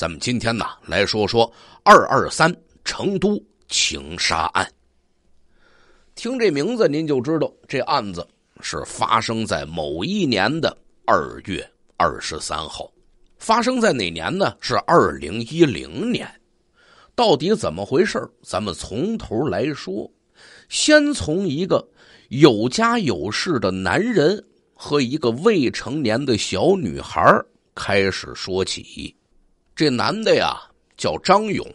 咱们今天呢，来说说“二二三成都情杀案”。听这名字，您就知道这案子是发生在某一年的二月二十三号。发生在哪年呢？是二零一零年。到底怎么回事咱们从头来说，先从一个有家有室的男人和一个未成年的小女孩开始说起。这男的呀叫张勇，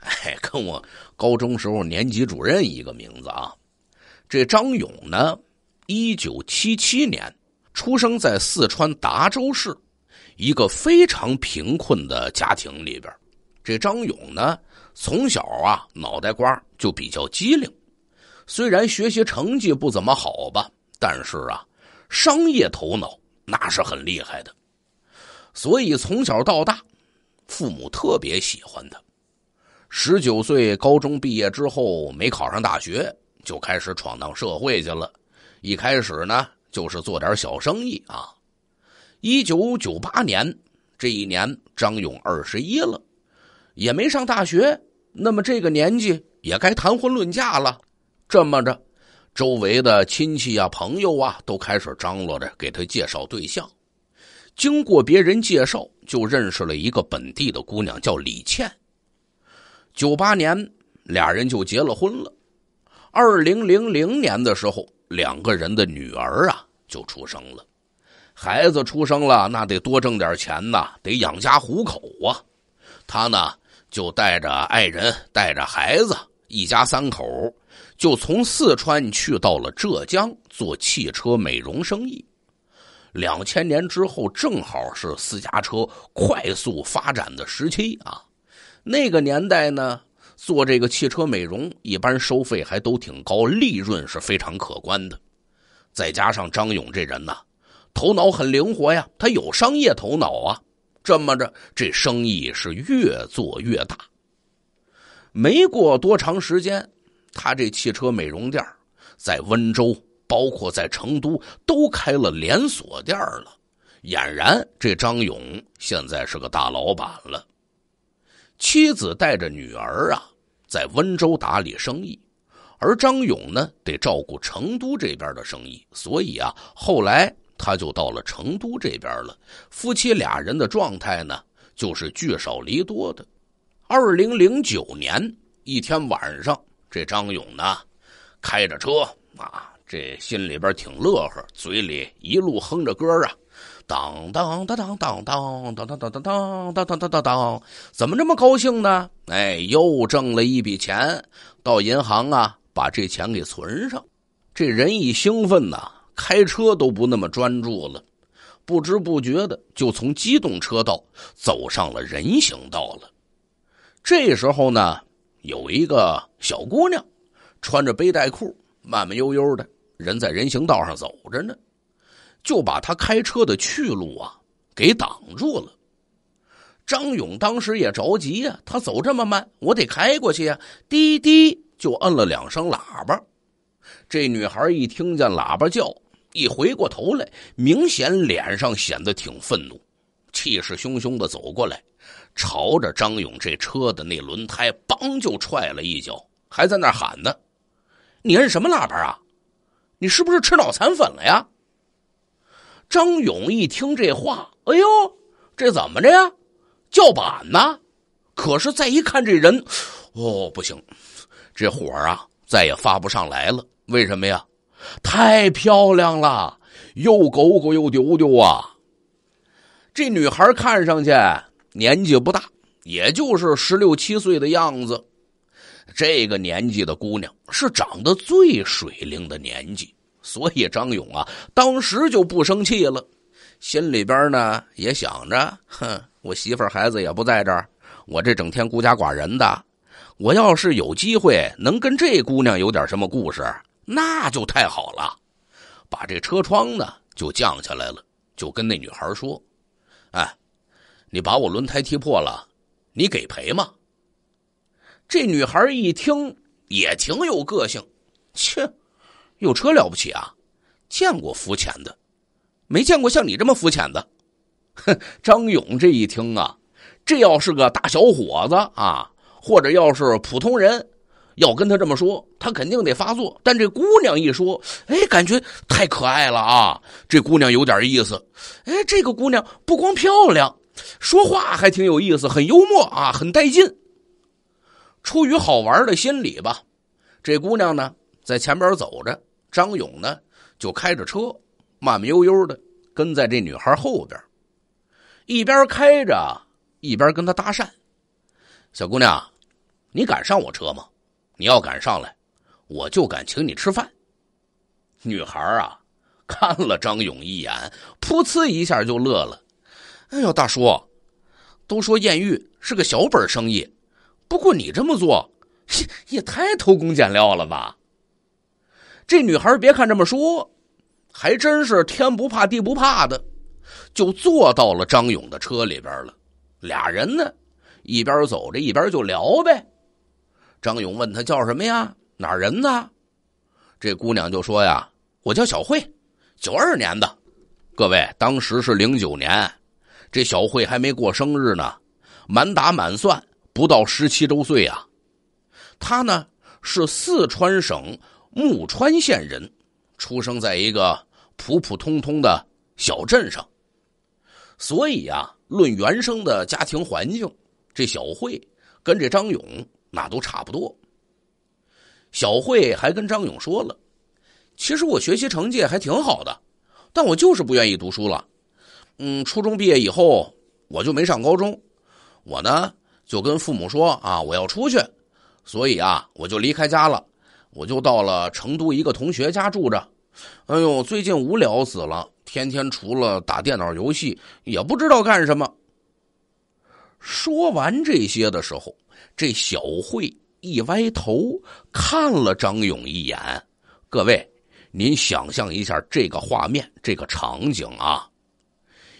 哎，跟我高中时候年级主任一个名字啊。这张勇呢，一九七七年出生在四川达州市一个非常贫困的家庭里边。这张勇呢，从小啊脑袋瓜就比较机灵，虽然学习成绩不怎么好吧，但是啊，商业头脑那是很厉害的。所以从小到大。父母特别喜欢他。十九岁，高中毕业之后没考上大学，就开始闯荡社会去了。一开始呢，就是做点小生意啊。一九九八年这一年，张勇二十一了，也没上大学。那么这个年纪也该谈婚论嫁了。这么着，周围的亲戚啊、朋友啊，都开始张罗着给他介绍对象。经过别人介绍。就认识了一个本地的姑娘，叫李倩。九八年，俩人就结了婚了。二零零零年的时候，两个人的女儿啊就出生了。孩子出生了，那得多挣点钱呐，得养家糊口啊。他呢，就带着爱人，带着孩子，一家三口，就从四川去到了浙江做汽车美容生意。两千年之后，正好是私家车快速发展的时期啊。那个年代呢，做这个汽车美容，一般收费还都挺高，利润是非常可观的。再加上张勇这人呐，头脑很灵活呀，他有商业头脑啊。这么着，这生意是越做越大。没过多长时间，他这汽车美容店在温州。包括在成都都开了连锁店了，俨然这张勇现在是个大老板了。妻子带着女儿啊，在温州打理生意，而张勇呢，得照顾成都这边的生意，所以啊，后来他就到了成都这边了。夫妻俩人的状态呢，就是聚少离多的。二零零九年一天晚上，这张勇呢，开着车啊。这心里边挺乐呵，嘴里一路哼着歌啊，当当当当当当当当当当当当当当，怎么这么高兴呢？哎，又挣了一笔钱，到银行啊，把这钱给存上。这人一兴奋呐，开车都不那么专注了，不知不觉的就从机动车道走上了人行道了。这时候呢，有一个小姑娘，穿着背带裤，慢慢悠悠的。人在人行道上走着呢，就把他开车的去路啊给挡住了。张勇当时也着急呀，他走这么慢，我得开过去呀。滴滴，就摁了两声喇叭。这女孩一听见喇叭叫，一回过头来，明显脸上显得挺愤怒，气势汹汹的走过来，朝着张勇这车的那轮胎，梆就踹了一脚，还在那喊呢：“你摁什么喇叭啊？”你是不是吃脑残粉了呀？张勇一听这话，哎呦，这怎么着呀？叫板呢？可是再一看这人，哦，不行，这火啊，再也发不上来了。为什么呀？太漂亮了，又狗狗又丢丢啊！这女孩看上去年纪不大，也就是十六七岁的样子。这个年纪的姑娘是长得最水灵的年纪，所以张勇啊，当时就不生气了，心里边呢也想着，哼，我媳妇孩子也不在这儿，我这整天孤家寡人的，我要是有机会能跟这姑娘有点什么故事，那就太好了。把这车窗呢就降下来了，就跟那女孩说：“哎，你把我轮胎踢破了，你给赔吗？”这女孩一听也挺有个性，切，有车了不起啊？见过肤浅的，没见过像你这么肤浅的。哼，张勇这一听啊，这要是个大小伙子啊，或者要是普通人，要跟他这么说，他肯定得发作。但这姑娘一说，哎，感觉太可爱了啊！这姑娘有点意思。哎，这个姑娘不光漂亮，说话还挺有意思，很幽默啊，很带劲。出于好玩的心理吧，这姑娘呢在前边走着，张勇呢就开着车慢慢悠悠的跟在这女孩后边，一边开着一边跟她搭讪：“小姑娘，你敢上我车吗？你要敢上来，我就敢请你吃饭。”女孩啊看了张勇一眼，噗呲一下就乐了：“哎呦，大叔，都说艳遇是个小本生意。”不过你这么做，也太偷工减料了吧！这女孩别看这么说，还真是天不怕地不怕的，就坐到了张勇的车里边了。俩人呢，一边走着一边就聊呗。张勇问他叫什么呀？哪人呢？这姑娘就说呀：“我叫小慧，九二年的。各位当时是零九年，这小慧还没过生日呢，满打满算。”不到十七周岁啊，他呢是四川省木川县人，出生在一个普普通通的小镇上，所以啊，论原生的家庭环境，这小慧跟这张勇那都差不多。小慧还跟张勇说了，其实我学习成绩还挺好的，但我就是不愿意读书了。嗯，初中毕业以后我就没上高中，我呢。就跟父母说啊，我要出去，所以啊，我就离开家了，我就到了成都一个同学家住着。哎呦，最近无聊死了，天天除了打电脑游戏，也不知道干什么。说完这些的时候，这小慧一歪头看了张勇一眼。各位，您想象一下这个画面，这个场景啊，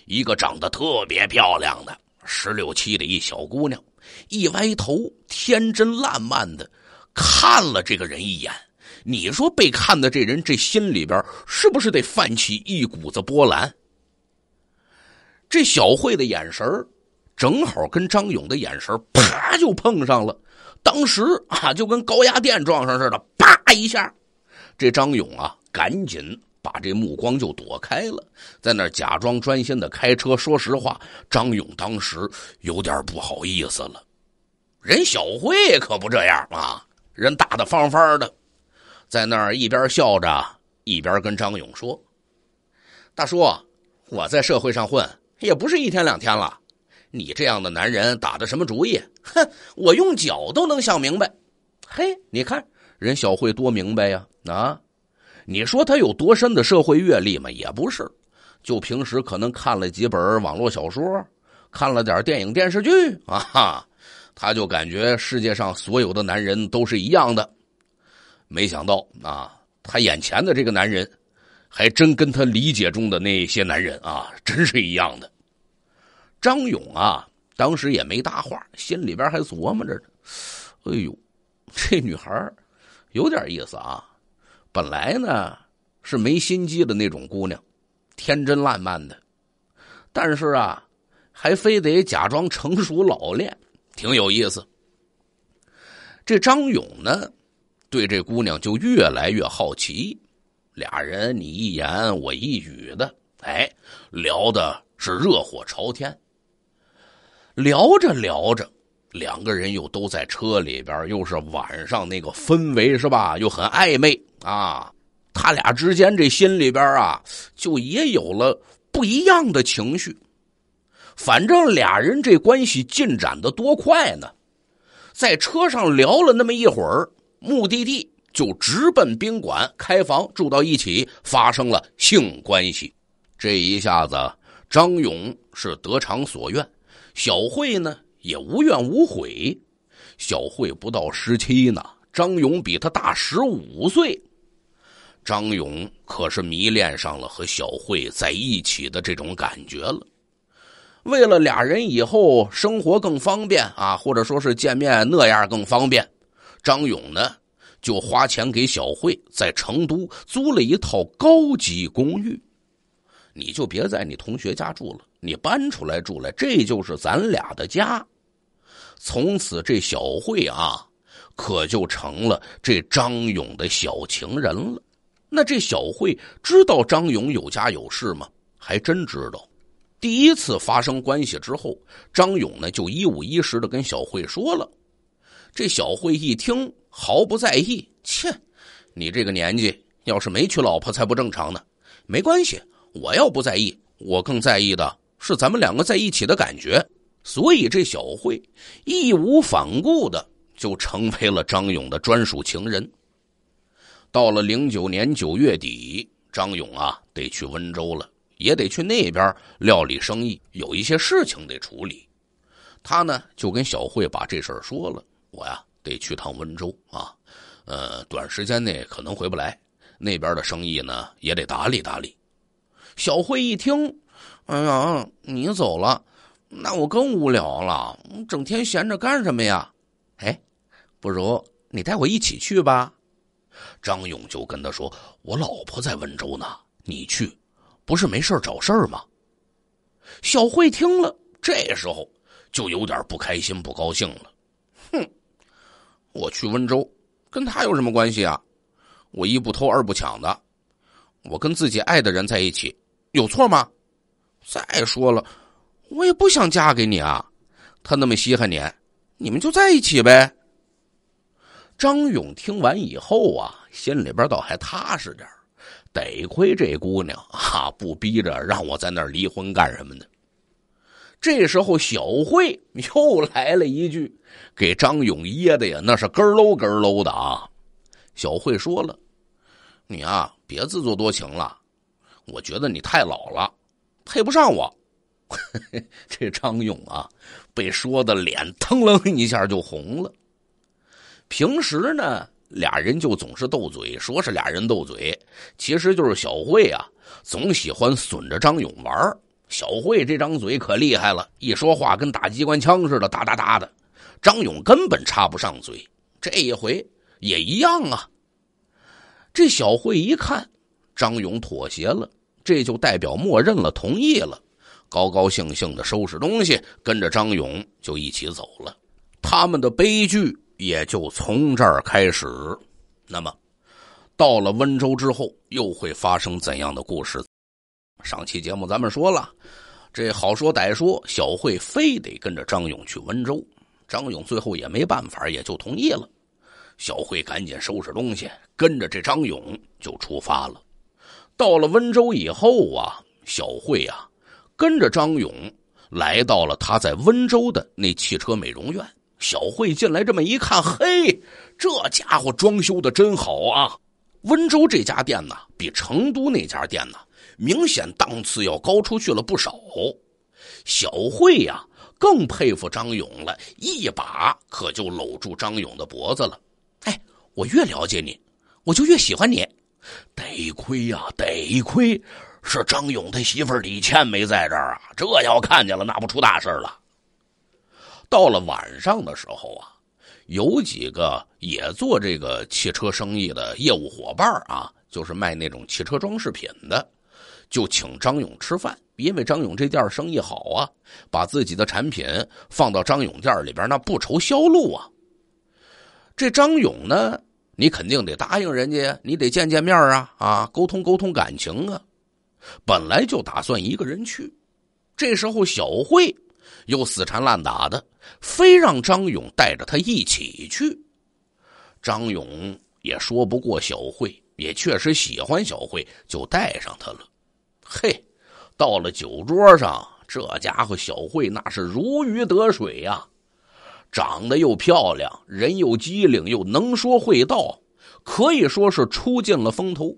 一个长得特别漂亮的十六七的一小姑娘。一歪头，天真烂漫的看了这个人一眼。你说被看的这人这心里边是不是得泛起一股子波澜？这小慧的眼神正好跟张勇的眼神啪就碰上了，当时啊就跟高压电撞上似的，啪一下，这张勇啊赶紧。把这目光就躲开了，在那假装专心的开车。说实话，张勇当时有点不好意思了。人小慧可不这样啊，人大大方方的，在那儿一边笑着一边跟张勇说：“大叔，我在社会上混也不是一天两天了，你这样的男人打的什么主意？哼，我用脚都能想明白。嘿，你看人小慧多明白呀！啊。”你说他有多深的社会阅历吗？也不是，就平时可能看了几本网络小说，看了点电影电视剧啊哈，他就感觉世界上所有的男人都是一样的。没想到啊，他眼前的这个男人，还真跟他理解中的那些男人啊，真是一样的。张勇啊，当时也没搭话，心里边还琢磨着呢。哎呦，这女孩有点意思啊。本来呢是没心机的那种姑娘，天真烂漫的，但是啊，还非得假装成熟老练，挺有意思。这张勇呢，对这姑娘就越来越好奇，俩人你一言我一语的，哎，聊的是热火朝天。聊着聊着。两个人又都在车里边，又是晚上，那个氛围是吧？又很暧昧啊。他俩之间这心里边啊，就也有了不一样的情绪。反正俩人这关系进展的多快呢，在车上聊了那么一会儿，目的地就直奔宾馆开房住到一起，发生了性关系。这一下子，张勇是得偿所愿，小慧呢？也无怨无悔，小慧不到十七呢，张勇比他大十五岁，张勇可是迷恋上了和小慧在一起的这种感觉了。为了俩人以后生活更方便啊，或者说是见面那样更方便，张勇呢就花钱给小慧在成都租了一套高级公寓。你就别在你同学家住了，你搬出来住了，这就是咱俩的家。从此，这小慧啊，可就成了这张勇的小情人了。那这小慧知道张勇有家有室吗？还真知道。第一次发生关系之后，张勇呢就一五一十的跟小慧说了。这小慧一听毫不在意，切，你这个年纪要是没娶老婆才不正常呢。没关系。我要不在意，我更在意的是咱们两个在一起的感觉。所以这小慧义无反顾的就成为了张勇的专属情人。到了零九年九月底，张勇啊得去温州了，也得去那边料理生意，有一些事情得处理。他呢就跟小慧把这事儿说了：“我呀得去趟温州啊，呃，短时间内可能回不来，那边的生意呢也得打理打理。”小慧一听，“哎呀，你走了，那我更无聊了。整天闲着干什么呀？哎，不如你带我一起去吧。”张勇就跟他说：“我老婆在温州呢，你去，不是没事找事儿吗？”小慧听了，这时候就有点不开心、不高兴了。“哼，我去温州，跟他有什么关系啊？我一不偷二不抢的，我跟自己爱的人在一起。”有错吗？再说了，我也不想嫁给你啊。他那么稀罕你，你们就在一起呗。张勇听完以后啊，心里边倒还踏实点得亏这姑娘啊，不逼着让我在那儿离婚干什么呢？这时候小慧 又来了一句，给张勇噎的呀，那是咯咯咯咯的啊。小慧说了：“你啊，别自作多情了。”我觉得你太老了，配不上我。这张勇啊，被说的脸腾楞一下就红了。平时呢，俩人就总是斗嘴，说是俩人斗嘴，其实就是小慧啊，总喜欢损着张勇玩。小慧这张嘴可厉害了，一说话跟打机关枪似的，哒哒哒的。张勇根本插不上嘴，这一回也一样啊。这小慧一看张勇妥协了。这就代表默认了，同意了，高高兴兴的收拾东西，跟着张勇就一起走了。他们的悲剧也就从这儿开始。那么，到了温州之后，又会发生怎样的故事？上期节目咱们说了，这好说歹说，小慧非得跟着张勇去温州，张勇最后也没办法，也就同意了。小慧赶紧收拾东西，跟着这张勇就出发了。到了温州以后啊，小慧啊，跟着张勇来到了他在温州的那汽车美容院。小慧进来这么一看，嘿，这家伙装修的真好啊！温州这家店呢，比成都那家店呢，明显档次要高出去了不少。小慧呀，更佩服张勇了，一把可就搂住张勇的脖子了。哎，我越了解你，我就越喜欢你。得亏呀，得亏是张勇他媳妇李倩没在这儿啊！这要看见了，那不出大事了。到了晚上的时候啊，有几个也做这个汽车生意的业务伙伴啊，就是卖那种汽车装饰品的，就请张勇吃饭，因为张勇这店生意好啊，把自己的产品放到张勇店里边，那不愁销路啊。这张勇呢？你肯定得答应人家，呀，你得见见面啊啊，沟通沟通感情啊。本来就打算一个人去，这时候小慧又死缠烂打的，非让张勇带着他一起去。张勇也说不过小慧，也确实喜欢小慧，就带上她了。嘿，到了酒桌上，这家伙小慧那是如鱼得水呀。长得又漂亮，人又机灵，又能说会道，可以说是出尽了风头。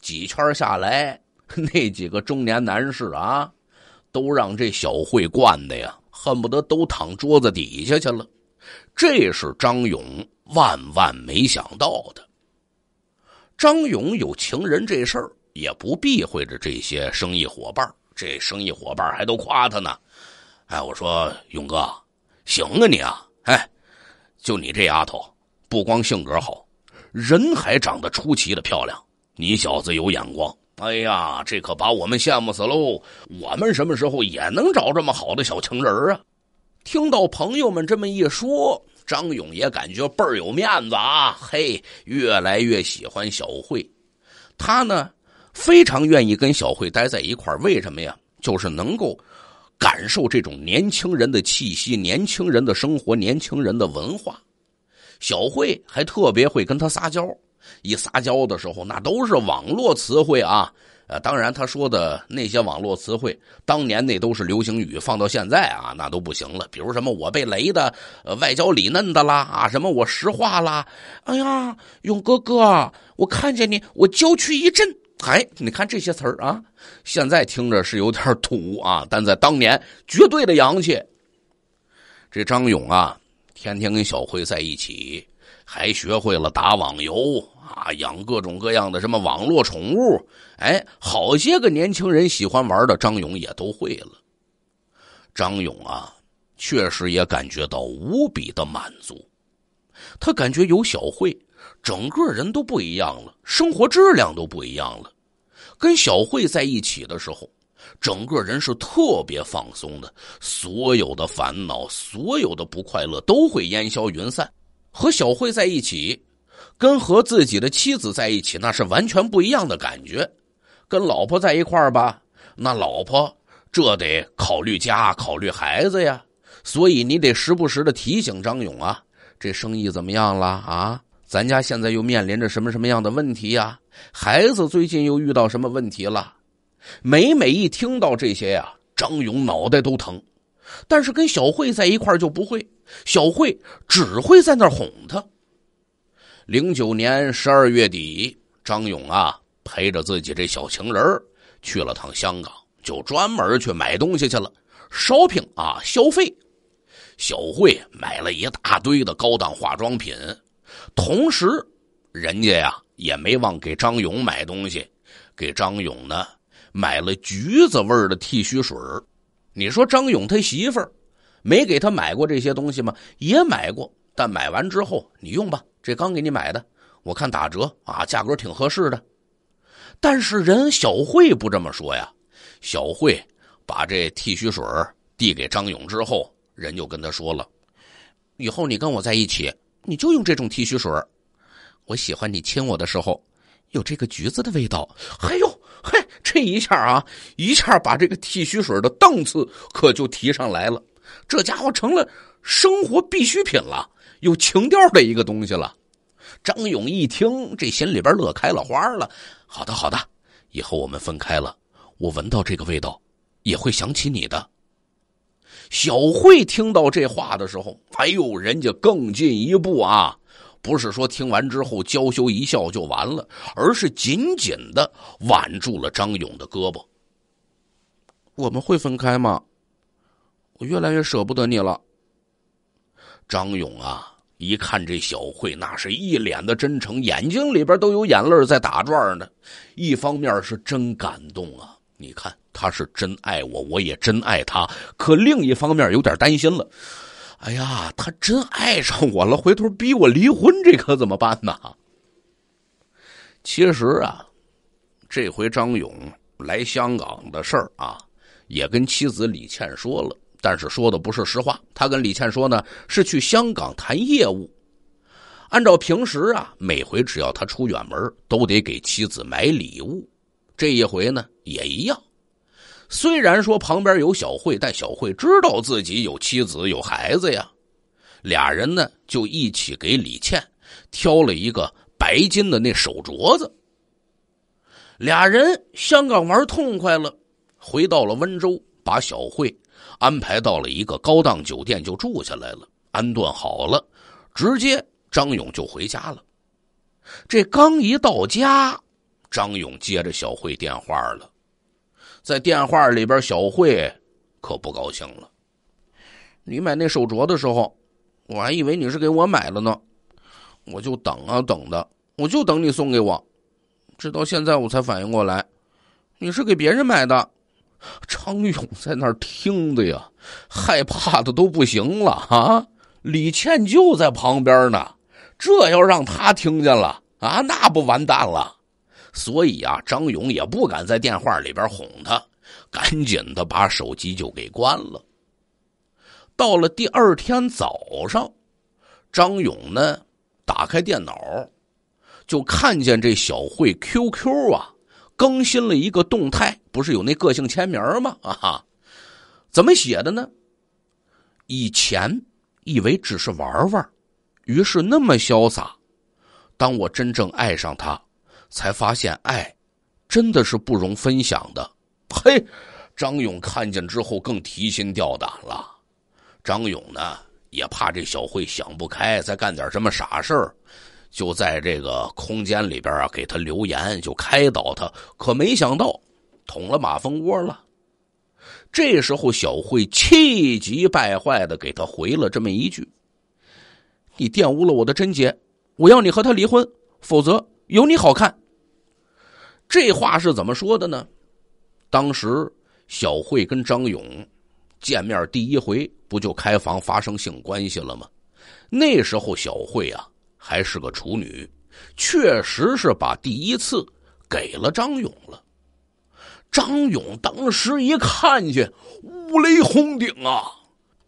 几圈下来，那几个中年男士啊，都让这小慧惯的呀，恨不得都躺桌子底下去了。这是张勇万万没想到的。张勇有情人这事儿也不避讳着这些生意伙伴，这生意伙伴还都夸他呢。哎，我说勇哥。行啊，你啊，哎，就你这丫头，不光性格好，人还长得出奇的漂亮。你小子有眼光，哎呀，这可把我们羡慕死喽！我们什么时候也能找这么好的小情人啊？听到朋友们这么一说，张勇也感觉倍儿有面子啊！嘿，越来越喜欢小慧，他呢非常愿意跟小慧待在一块为什么呀？就是能够。感受这种年轻人的气息、年轻人的生活、年轻人的文化。小慧还特别会跟他撒娇，一撒娇的时候，那都是网络词汇啊。呃，当然他说的那些网络词汇，当年那都是流行语，放到现在啊，那都不行了。比如什么我被雷的，呃，外焦里嫩的啦，啊，什么我石化啦”，哎呀，勇哥哥，我看见你，我娇躯一震。哎，你看这些词儿啊，现在听着是有点土啊，但在当年绝对的洋气。这张勇啊，天天跟小慧在一起，还学会了打网游啊，养各种各样的什么网络宠物。哎，好些个年轻人喜欢玩的，张勇也都会了。张勇啊，确实也感觉到无比的满足，他感觉有小慧。整个人都不一样了，生活质量都不一样了。跟小慧在一起的时候，整个人是特别放松的，所有的烦恼、所有的不快乐都会烟消云散。和小慧在一起，跟和自己的妻子在一起那是完全不一样的感觉。跟老婆在一块儿吧，那老婆这得考虑家、考虑孩子呀，所以你得时不时的提醒张勇啊，这生意怎么样了啊？咱家现在又面临着什么什么样的问题呀？孩子最近又遇到什么问题了？每每一听到这些呀，张勇脑袋都疼。但是跟小慧在一块就不会，小慧只会在那儿哄他。零九年十二月底，张勇啊陪着自己这小情人去了趟香港，就专门去买东西去了，shopping 啊消费。小慧买了一大堆的高档化妆品。同时，人家呀也没忘给张勇买东西，给张勇呢买了橘子味的剃须水你说张勇他媳妇儿没给他买过这些东西吗？也买过，但买完之后你用吧，这刚给你买的，我看打折啊，价格挺合适的。但是人小慧不这么说呀，小慧把这剃须水递给张勇之后，人就跟他说了：“以后你跟我在一起。”你就用这种剃须水我喜欢你亲我的时候，有这个橘子的味道。哎呦，嘿，这一下啊，一下把这个剃须水的档次可就提上来了。这家伙成了生活必需品了，有情调的一个东西了。张勇一听，这心里边乐开了花了。好的，好的，以后我们分开了，我闻到这个味道，也会想起你的。小慧听到这话的时候，哎呦，人家更进一步啊！不是说听完之后娇羞一笑就完了，而是紧紧的挽住了张勇的胳膊。我们会分开吗？我越来越舍不得你了。张勇啊，一看这小慧，那是一脸的真诚，眼睛里边都有眼泪在打转呢。一方面是真感动啊。你看，他是真爱我，我也真爱他。可另一方面，有点担心了。哎呀，他真爱上我了，回头逼我离婚，这可怎么办呢？其实啊，这回张勇来香港的事儿啊，也跟妻子李倩说了，但是说的不是实话。他跟李倩说呢，是去香港谈业务。按照平时啊，每回只要他出远门，都得给妻子买礼物。这一回呢也一样，虽然说旁边有小慧，但小慧知道自己有妻子有孩子呀。俩人呢就一起给李倩挑了一个白金的那手镯子。俩人香港玩痛快了，回到了温州，把小慧安排到了一个高档酒店就住下来了，安顿好了，直接张勇就回家了。这刚一到家。张勇接着小慧电话了，在电话里边，小慧可不高兴了。你买那手镯的时候，我还以为你是给我买了呢，我就等啊等的，我就等你送给我，直到现在我才反应过来，你是给别人买的。张勇在那儿听的呀，害怕的都不行了啊！李倩就在旁边呢，这要让他听见了啊，那不完蛋了。所以啊，张勇也不敢在电话里边哄他，赶紧的把手机就给关了。到了第二天早上，张勇呢打开电脑，就看见这小慧 QQ 啊更新了一个动态，不是有那个性签名吗？啊哈，怎么写的呢？以前以为只是玩玩，于是那么潇洒。当我真正爱上他。才发现爱，真的是不容分享的。嘿，张勇看见之后更提心吊胆了。张勇呢也怕这小慧想不开，再干点什么傻事儿，就在这个空间里边啊给他留言，就开导他。可没想到捅了马蜂窝了。这时候小慧气急败坏的给他回了这么一句：“你玷污了我的贞洁，我要你和他离婚，否则有你好看。”这话是怎么说的呢？当时小慧跟张勇见面第一回，不就开房发生性关系了吗？那时候小慧啊还是个处女，确实是把第一次给了张勇了。张勇当时一看见，五雷轰顶啊，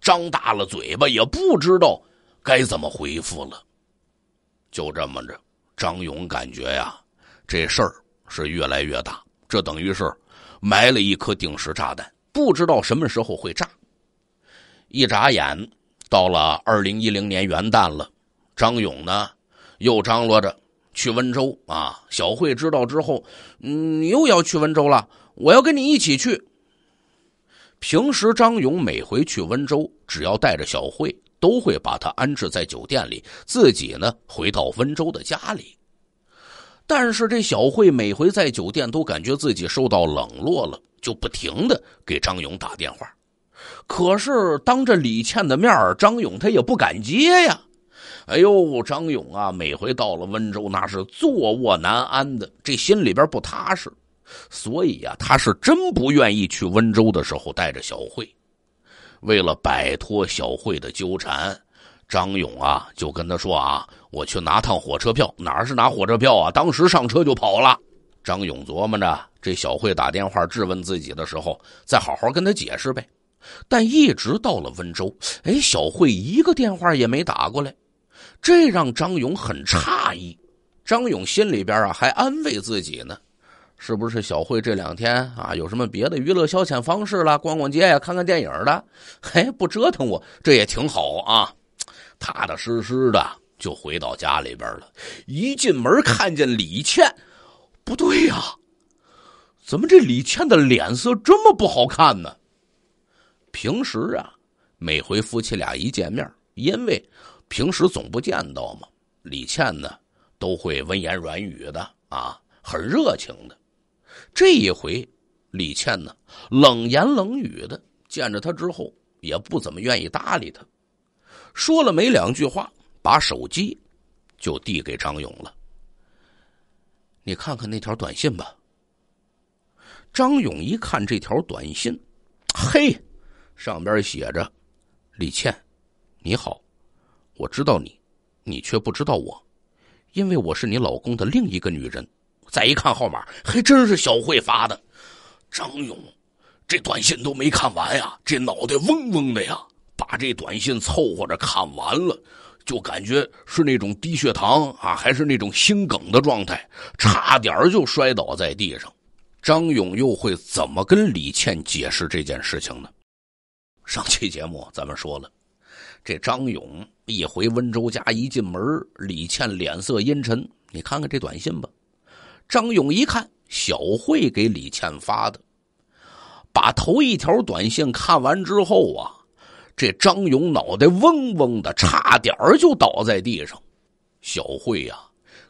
张大了嘴巴，也不知道该怎么回复了。就这么着，张勇感觉呀，这事儿。是越来越大，这等于是埋了一颗定时炸弹，不知道什么时候会炸。一眨眼，到了二零一零年元旦了，张勇呢又张罗着去温州啊。小慧知道之后，嗯，又要去温州了，我要跟你一起去。平时张勇每回去温州，只要带着小慧，都会把她安置在酒店里，自己呢回到温州的家里。但是这小慧每回在酒店都感觉自己受到冷落了，就不停的给张勇打电话。可是当着李倩的面张勇他也不敢接呀。哎呦，张勇啊，每回到了温州那是坐卧难安的，这心里边不踏实，所以呀，他是真不愿意去温州的时候带着小慧。为了摆脱小慧的纠缠，张勇啊就跟他说啊。我去拿趟火车票，哪是拿火车票啊？当时上车就跑了。张勇琢磨着，这小慧打电话质问自己的时候，再好好跟他解释呗。但一直到了温州，哎，小慧一个电话也没打过来，这让张勇很诧异。张勇心里边啊，还安慰自己呢，是不是小慧这两天啊有什么别的娱乐消遣方式了？逛逛街呀，看看电影的，嘿，不折腾我，这也挺好啊，踏踏实实的。就回到家里边了，一进门看见李倩，不对呀，怎么这李倩的脸色这么不好看呢？平时啊，每回夫妻俩一见面，因为平时总不见到嘛，李倩呢都会温言软语的啊，很热情的。这一回，李倩呢冷言冷语的，见着他之后也不怎么愿意搭理他，说了没两句话。把手机就递给张勇了。你看看那条短信吧。张勇一看这条短信，嘿，上边写着：“李倩，你好，我知道你，你却不知道我，因为我是你老公的另一个女人。”再一看号码，还真是小慧发的。张勇，这短信都没看完呀，这脑袋嗡嗡的呀，把这短信凑合着看完了。就感觉是那种低血糖啊，还是那种心梗的状态，差点就摔倒在地上。张勇又会怎么跟李倩解释这件事情呢？上期节目咱们说了，这张勇一回温州家一进门，李倩脸色阴沉。你看看这短信吧，张勇一看小慧给李倩发的，把头一条短信看完之后啊。这张勇脑袋嗡嗡的，差点就倒在地上。小慧呀，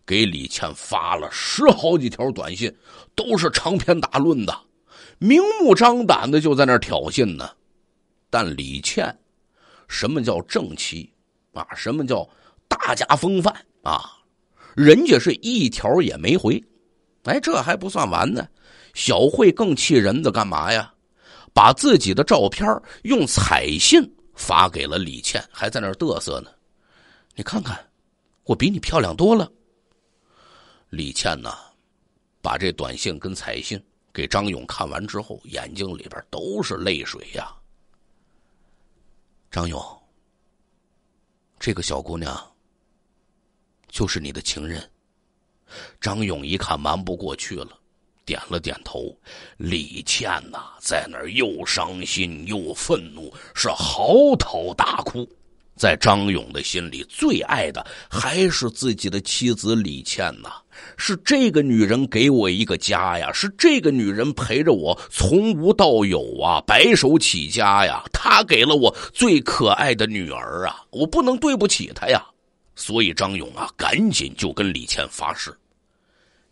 给李倩发了十好几条短信，都是长篇大论的，明目张胆的就在那挑衅呢。但李倩，什么叫正妻啊？什么叫大家风范啊？人家是一条也没回。哎，这还不算完呢。小慧更气人的，干嘛呀？把自己的照片用彩信。发给了李倩，还在那儿嘚瑟呢。你看看，我比你漂亮多了。李倩呢，把这短信跟彩信给张勇看完之后，眼睛里边都是泪水呀。张勇，这个小姑娘就是你的情人。张勇一看，瞒不过去了。点了点头，李倩呐，在那儿又伤心又愤怒，是嚎啕大哭。在张勇的心里，最爱的还是自己的妻子李倩呐。是这个女人给我一个家呀，是这个女人陪着我从无到有啊，白手起家呀。她给了我最可爱的女儿啊，我不能对不起她呀。所以张勇啊，赶紧就跟李倩发誓：“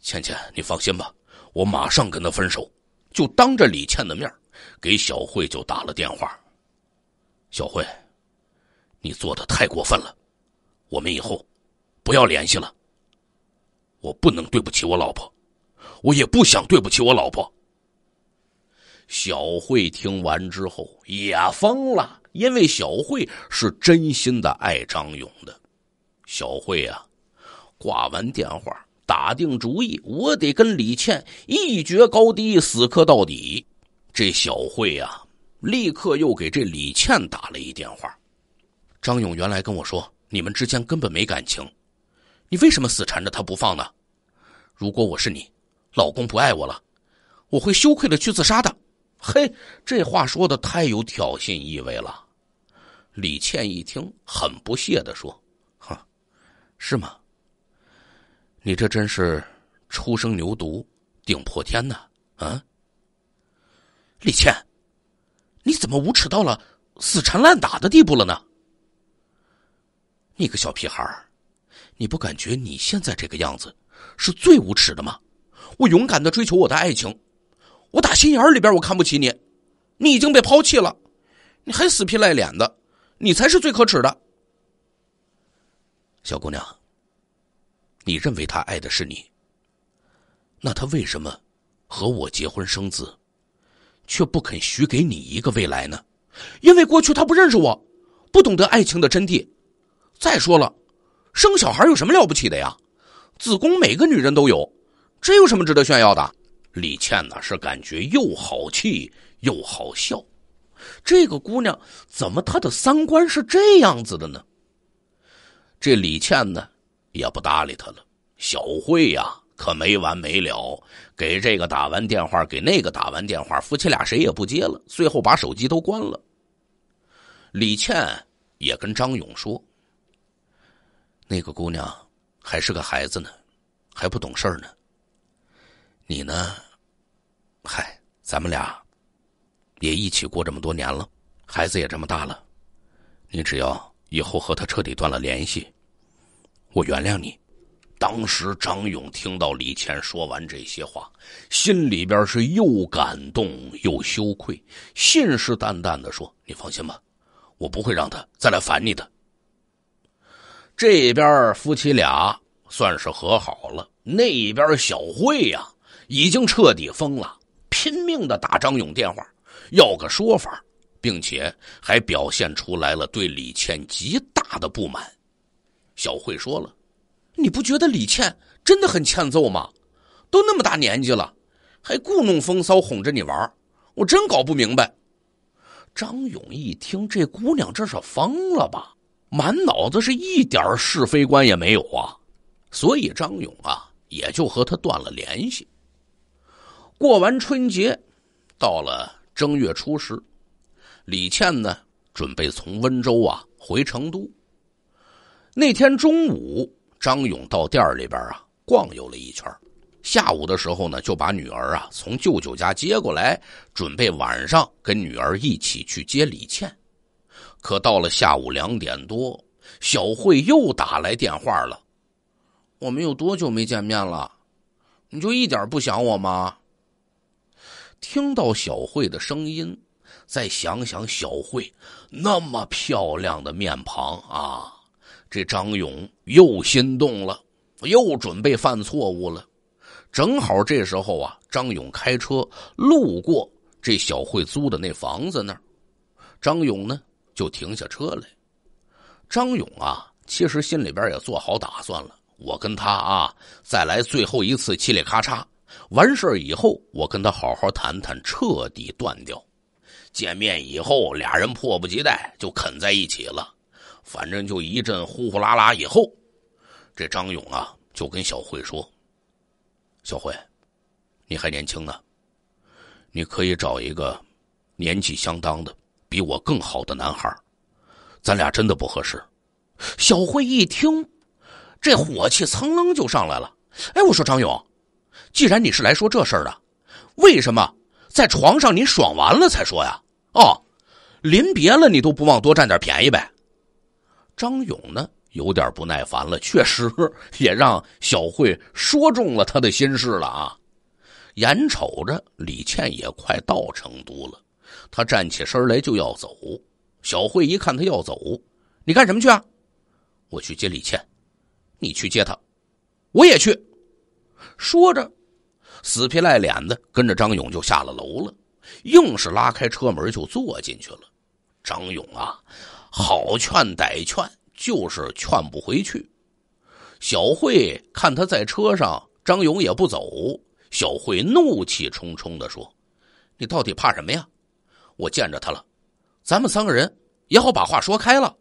倩倩，你放心吧。”我马上跟他分手，就当着李倩的面给小慧就打了电话。小慧，你做的太过分了，我们以后不要联系了。我不能对不起我老婆，我也不想对不起我老婆。小慧听完之后也疯了，因为小慧是真心的爱张勇的。小慧啊，挂完电话。打定主意，我得跟李倩一决高低，死磕到底。这小慧啊，立刻又给这李倩打了一电话。张勇原来跟我说，你们之间根本没感情，你为什么死缠着他不放呢？如果我是你，老公不爱我了，我会羞愧的去自杀的。嘿，这话说的太有挑衅意味了。李倩一听，很不屑的说：“哼，是吗？”你这真是初生牛犊顶破天呢！啊，李倩，你怎么无耻到了死缠烂打的地步了呢？你个小屁孩儿，你不感觉你现在这个样子是最无耻的吗？我勇敢的追求我的爱情，我打心眼里边我看不起你，你已经被抛弃了，你还死皮赖脸的，你才是最可耻的，小姑娘。你认为他爱的是你，那他为什么和我结婚生子，却不肯许给你一个未来呢？因为过去他不认识我，不懂得爱情的真谛。再说了，生小孩有什么了不起的呀？子宫每个女人都有，这有什么值得炫耀的？李倩呢，是感觉又好气又好笑。这个姑娘怎么她的三观是这样子的呢？这李倩呢？也不搭理他了。小慧呀，可没完没了，给这个打完电话，给那个打完电话，夫妻俩谁也不接了，最后把手机都关了。李倩也跟张勇说：“那个姑娘还是个孩子呢，还不懂事呢。你呢，嗨，咱们俩也一起过这么多年了，孩子也这么大了，你只要以后和他彻底断了联系。”我原谅你。当时张勇听到李倩说完这些话，心里边是又感动又羞愧，信誓旦旦的说：“你放心吧，我不会让他再来烦你的。”这边夫妻俩算是和好了，那边小慧呀已经彻底疯了，拼命的打张勇电话，要个说法，并且还表现出来了对李倩极大的不满。小慧说了：“你不觉得李倩真的很欠揍吗？都那么大年纪了，还故弄风骚哄着你玩我真搞不明白。”张勇一听，这姑娘这是疯了吧？满脑子是一点是非观也没有啊！所以张勇啊，也就和她断了联系。过完春节，到了正月初十，李倩呢，准备从温州啊回成都。那天中午，张勇到店里边啊逛悠了一圈下午的时候呢，就把女儿啊从舅舅家接过来，准备晚上跟女儿一起去接李倩。可到了下午两点多，小慧又打来电话了：“我们有多久没见面了？你就一点不想我吗？”听到小慧的声音，再想想小慧那么漂亮的面庞啊！这张勇又心动了，又准备犯错误了。正好这时候啊，张勇开车路过这小慧租的那房子那儿，张勇呢就停下车来。张勇啊，其实心里边也做好打算了，我跟他啊再来最后一次嘁哩咔嚓，完事以后我跟他好好谈谈，彻底断掉。见面以后，俩人迫不及待就啃在一起了。反正就一阵呼呼啦啦，以后，这张勇啊就跟小慧说：“小慧，你还年轻呢，你可以找一个年纪相当的、比我更好的男孩，咱俩真的不合适。”小慧一听，这火气蹭楞就上来了。哎，我说张勇，既然你是来说这事儿的，为什么在床上你爽完了才说呀？哦，临别了你都不忘多占点便宜呗？张勇呢，有点不耐烦了。确实，也让小慧说中了他的心事了啊！眼瞅着李倩也快到成都了，他站起身来就要走。小慧一看他要走，你干什么去啊？我去接李倩，你去接他，我也去。说着，死皮赖脸的跟着张勇就下了楼了，硬是拉开车门就坐进去了。张勇啊！好劝歹劝，就是劝不回去。小慧看他在车上，张勇也不走。小慧怒气冲冲地说：“你到底怕什么呀？我见着他了，咱们三个人也好把话说开了。”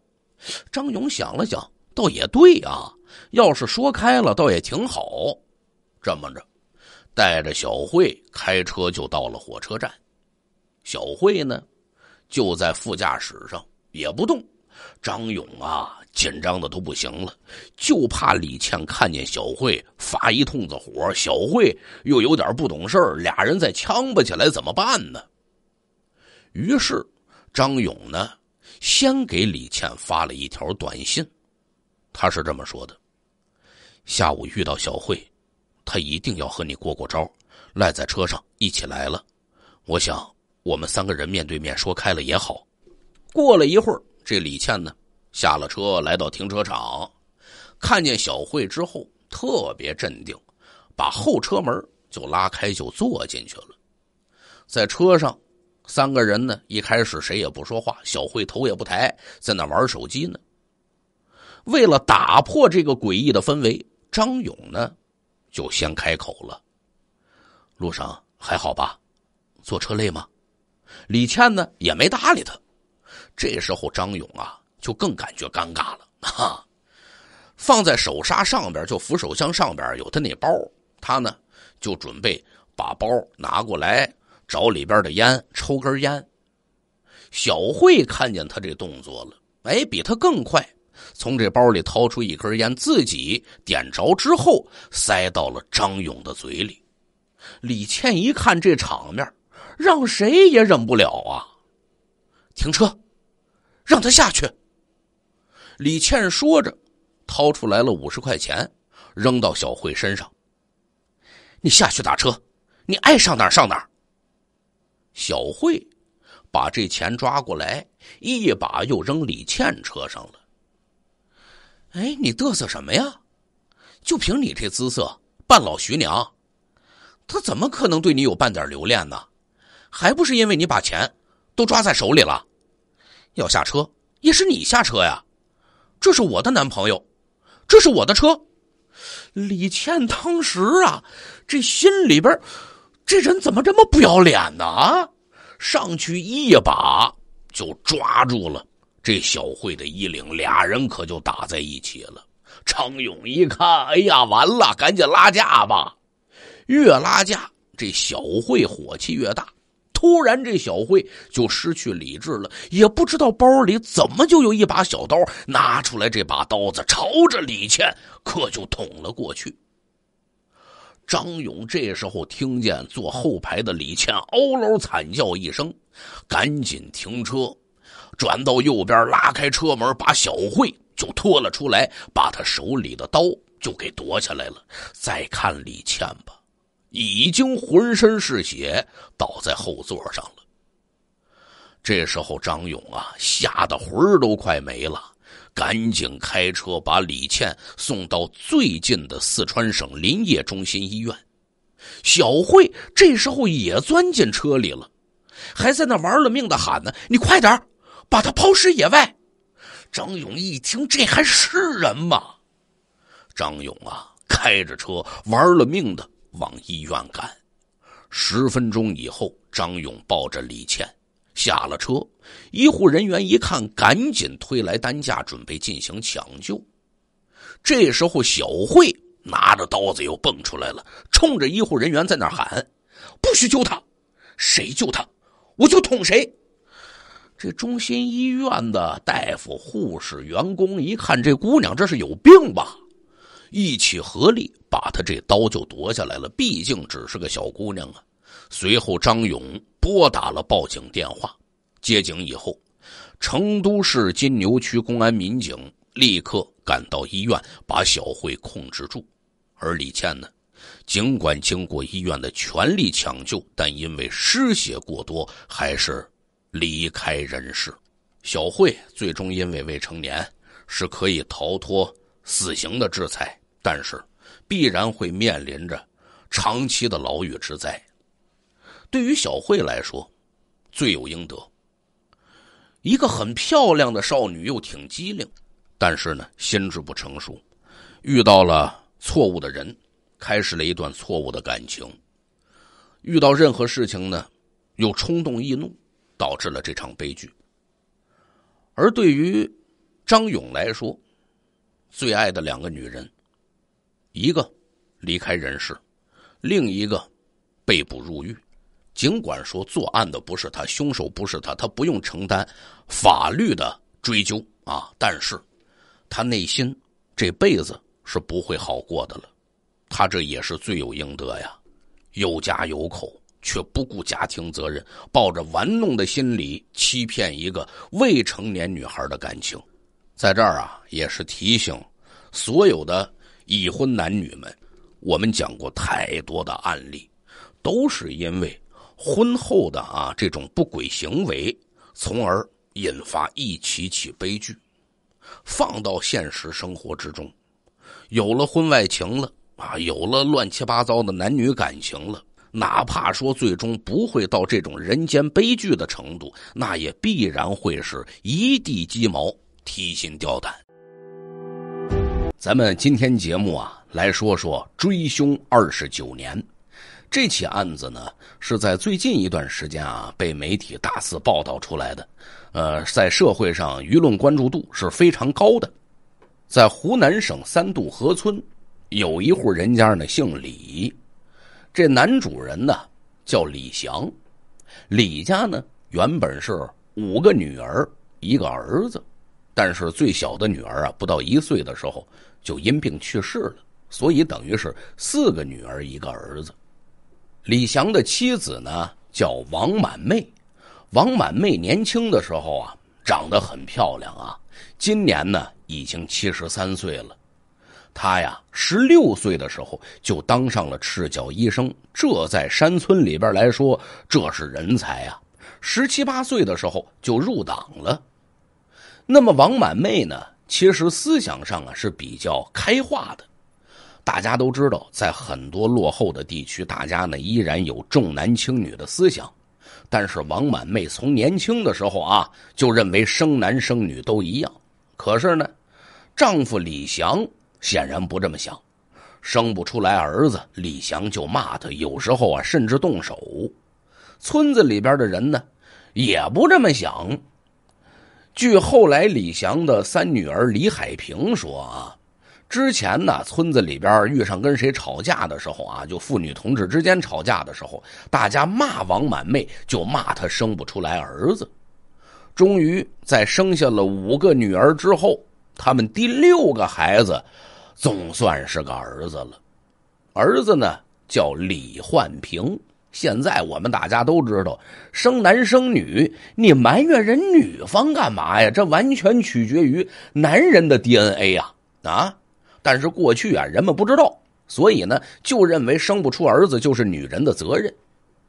张勇想了想，倒也对啊，要是说开了，倒也挺好。这么着，带着小慧开车就到了火车站。小慧呢，就在副驾驶上。也不动，张勇啊，紧张的都不行了，就怕李倩看见小慧发一通子火，小慧又有点不懂事俩人再呛吧起来怎么办呢？于是，张勇呢，先给李倩发了一条短信，他是这么说的：下午遇到小慧，他一定要和你过过招，赖在车上一起来了，我想我们三个人面对面说开了也好。过了一会儿，这李倩呢下了车，来到停车场，看见小慧之后特别镇定，把后车门就拉开，就坐进去了。在车上，三个人呢一开始谁也不说话，小慧头也不抬，在那玩手机呢。为了打破这个诡异的氛围，张勇呢就先开口了：“路上还好吧？坐车累吗？”李倩呢也没搭理他。这时候张勇啊，就更感觉尴尬了。哈，放在手刹上边，就扶手箱上边有他那包，他呢就准备把包拿过来，找里边的烟抽根烟。小慧看见他这动作了，哎，比他更快，从这包里掏出一根烟，自己点着之后，塞到了张勇的嘴里。李倩一看这场面，让谁也忍不了啊！停车。让他下去。李倩说着，掏出来了五十块钱，扔到小慧身上。你下去打车，你爱上哪儿上哪儿。小慧把这钱抓过来，一把又扔李倩车上了。哎，你嘚瑟什么呀？就凭你这姿色，半老徐娘，他怎么可能对你有半点留恋呢？还不是因为你把钱都抓在手里了。要下车也是你下车呀，这是我的男朋友，这是我的车。李倩当时啊，这心里边，这人怎么这么不要脸呢？啊，上去一把就抓住了这小慧的衣领，俩人可就打在一起了。程勇一看，哎呀，完了，赶紧拉架吧。越拉架，这小慧火气越大。突然，这小慧就失去理智了，也不知道包里怎么就有一把小刀，拿出来，这把刀子朝着李倩可就捅了过去。张勇这时候听见坐后排的李倩嗷嗷惨叫一声，赶紧停车，转到右边，拉开车门，把小慧就拖了出来，把他手里的刀就给夺下来了。再看李倩吧。已经浑身是血，倒在后座上了。这时候，张勇啊吓得魂儿都快没了，赶紧开车把李倩送到最近的四川省林业中心医院。小慧这时候也钻进车里了，还在那玩了命的喊呢：“你快点把他抛尸野外！”张勇一听，这还是人吗？张勇啊，开着车玩了命的。往医院赶，十分钟以后，张勇抱着李倩下了车。医护人员一看，赶紧推来担架，准备进行抢救。这时候，小慧拿着刀子又蹦出来了，冲着医护人员在那喊：“不许救他！谁救他，我就捅谁！”这中心医院的大夫、护士、员工一看，这姑娘这是有病吧？一起合力。把他这刀就夺下来了，毕竟只是个小姑娘啊。随后，张勇拨打了报警电话，接警以后，成都市金牛区公安民警立刻赶到医院，把小慧控制住。而李倩呢，尽管经过医院的全力抢救，但因为失血过多，还是离开人世。小慧最终因为未成年是可以逃脱死刑的制裁，但是。必然会面临着长期的牢狱之灾。对于小慧来说，罪有应得。一个很漂亮的少女，又挺机灵，但是呢，心智不成熟，遇到了错误的人，开始了一段错误的感情。遇到任何事情呢，又冲动易怒，导致了这场悲剧。而对于张勇来说，最爱的两个女人。一个离开人世，另一个被捕入狱。尽管说作案的不是他，凶手不是他，他不用承担法律的追究啊。但是，他内心这辈子是不会好过的了。他这也是罪有应得呀。有家有口，却不顾家庭责任，抱着玩弄的心理欺骗一个未成年女孩的感情，在这儿啊也是提醒所有的。已婚男女们，我们讲过太多的案例，都是因为婚后的啊这种不轨行为，从而引发一起起悲剧。放到现实生活之中，有了婚外情了啊，有了乱七八糟的男女感情了，哪怕说最终不会到这种人间悲剧的程度，那也必然会是一地鸡毛，提心吊胆。咱们今天节目啊，来说说追凶二十九年这起案子呢，是在最近一段时间啊被媒体大肆报道出来的。呃，在社会上舆论关注度是非常高的。在湖南省三渡河村有一户人家呢，姓李，这男主人呢叫李祥。李家呢原本是五个女儿一个儿子，但是最小的女儿啊不到一岁的时候。就因病去世了，所以等于是四个女儿一个儿子。李祥的妻子呢叫王满妹，王满妹年轻的时候啊长得很漂亮啊，今年呢已经七十三岁了。她呀十六岁的时候就当上了赤脚医生，这在山村里边来说这是人才啊。十七八岁的时候就入党了，那么王满妹呢？其实思想上啊是比较开化的，大家都知道，在很多落后的地区，大家呢依然有重男轻女的思想。但是王满妹从年轻的时候啊就认为生男生女都一样。可是呢，丈夫李祥显然不这么想，生不出来儿子，李祥就骂他，有时候啊甚至动手。村子里边的人呢也不这么想。据后来李祥的三女儿李海平说啊，之前呢村子里边遇上跟谁吵架的时候啊，就妇女同志之间吵架的时候，大家骂王满妹就骂她生不出来儿子。终于在生下了五个女儿之后，他们第六个孩子总算是个儿子了。儿子呢叫李焕平。现在我们大家都知道，生男生女，你埋怨人女方干嘛呀？这完全取决于男人的 DNA 呀！啊，但是过去啊，人们不知道，所以呢，就认为生不出儿子就是女人的责任。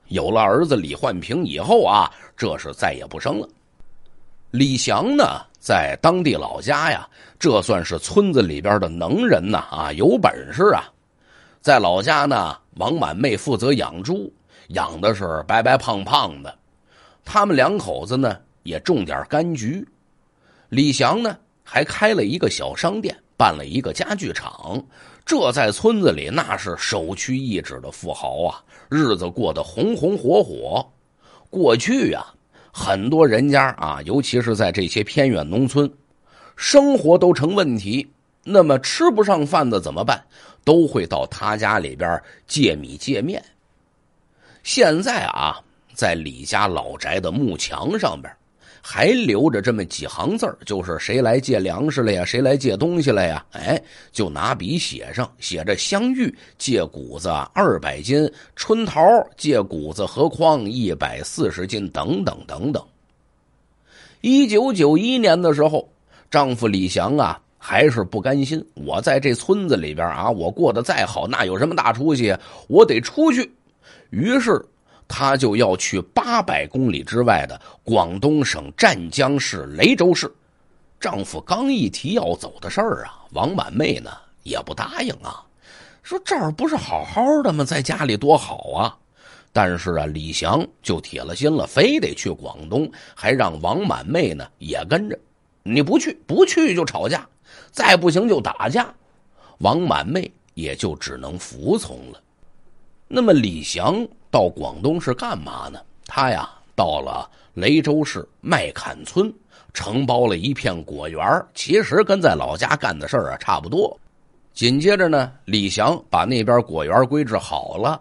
有了儿子李焕平以后啊，这是再也不生了。李祥呢，在当地老家呀，这算是村子里边的能人呐！啊，有本事啊，在老家呢，王满妹负责养猪。养的是白白胖胖的，他们两口子呢也种点柑橘，李祥呢还开了一个小商店，办了一个家具厂，这在村子里那是首屈一指的富豪啊，日子过得红红火火。过去啊，很多人家啊，尤其是在这些偏远农村，生活都成问题，那么吃不上饭的怎么办？都会到他家里边借米借面。现在啊，在李家老宅的幕墙上边，还留着这么几行字就是谁来借粮食了呀？谁来借东西了呀？哎，就拿笔写上，写着香玉借谷子二百斤，春桃借谷子和筐一百四十斤，等等等等。一九九一年的时候，丈夫李祥啊还是不甘心，我在这村子里边啊，我过得再好，那有什么大出息？我得出去。于是，他就要去八百公里之外的广东省湛江市雷州市。丈夫刚一提要走的事儿啊，王满妹呢也不答应啊，说这儿不是好好的吗？在家里多好啊！但是啊，李翔就铁了心了，非得去广东，还让王满妹呢也跟着。你不去，不去就吵架，再不行就打架。王满妹也就只能服从了。那么李祥到广东是干嘛呢？他呀到了雷州市麦坎村，承包了一片果园其实跟在老家干的事儿啊差不多。紧接着呢，李祥把那边果园规制好了，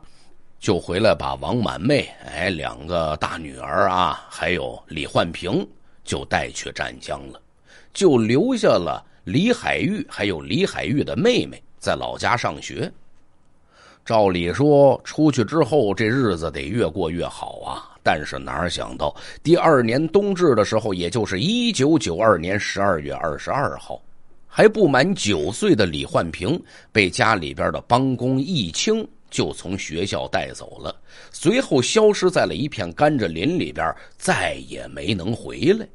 就回来把王满妹，哎，两个大女儿啊，还有李焕平就带去湛江了，就留下了李海玉还有李海玉的妹妹在老家上学。照理说，出去之后这日子得越过越好啊。但是哪想到，第二年冬至的时候，也就是一九九二年十二月二十二号，还不满九岁的李焕平被家里边的帮工易清就从学校带走了，随后消失在了一片甘蔗林里边，再也没能回来。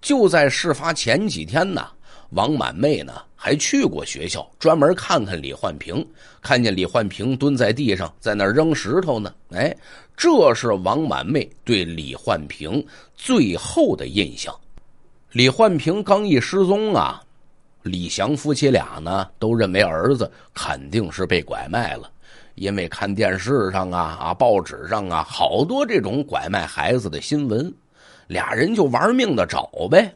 就在事发前几天呢。王满妹呢，还去过学校，专门看看李焕平。看见李焕平蹲在地上，在那扔石头呢。哎，这是王满妹对李焕平最后的印象。李焕平刚一失踪啊，李祥夫妻俩呢，都认为儿子肯定是被拐卖了，因为看电视上啊啊，报纸上啊，好多这种拐卖孩子的新闻，俩人就玩命的找呗，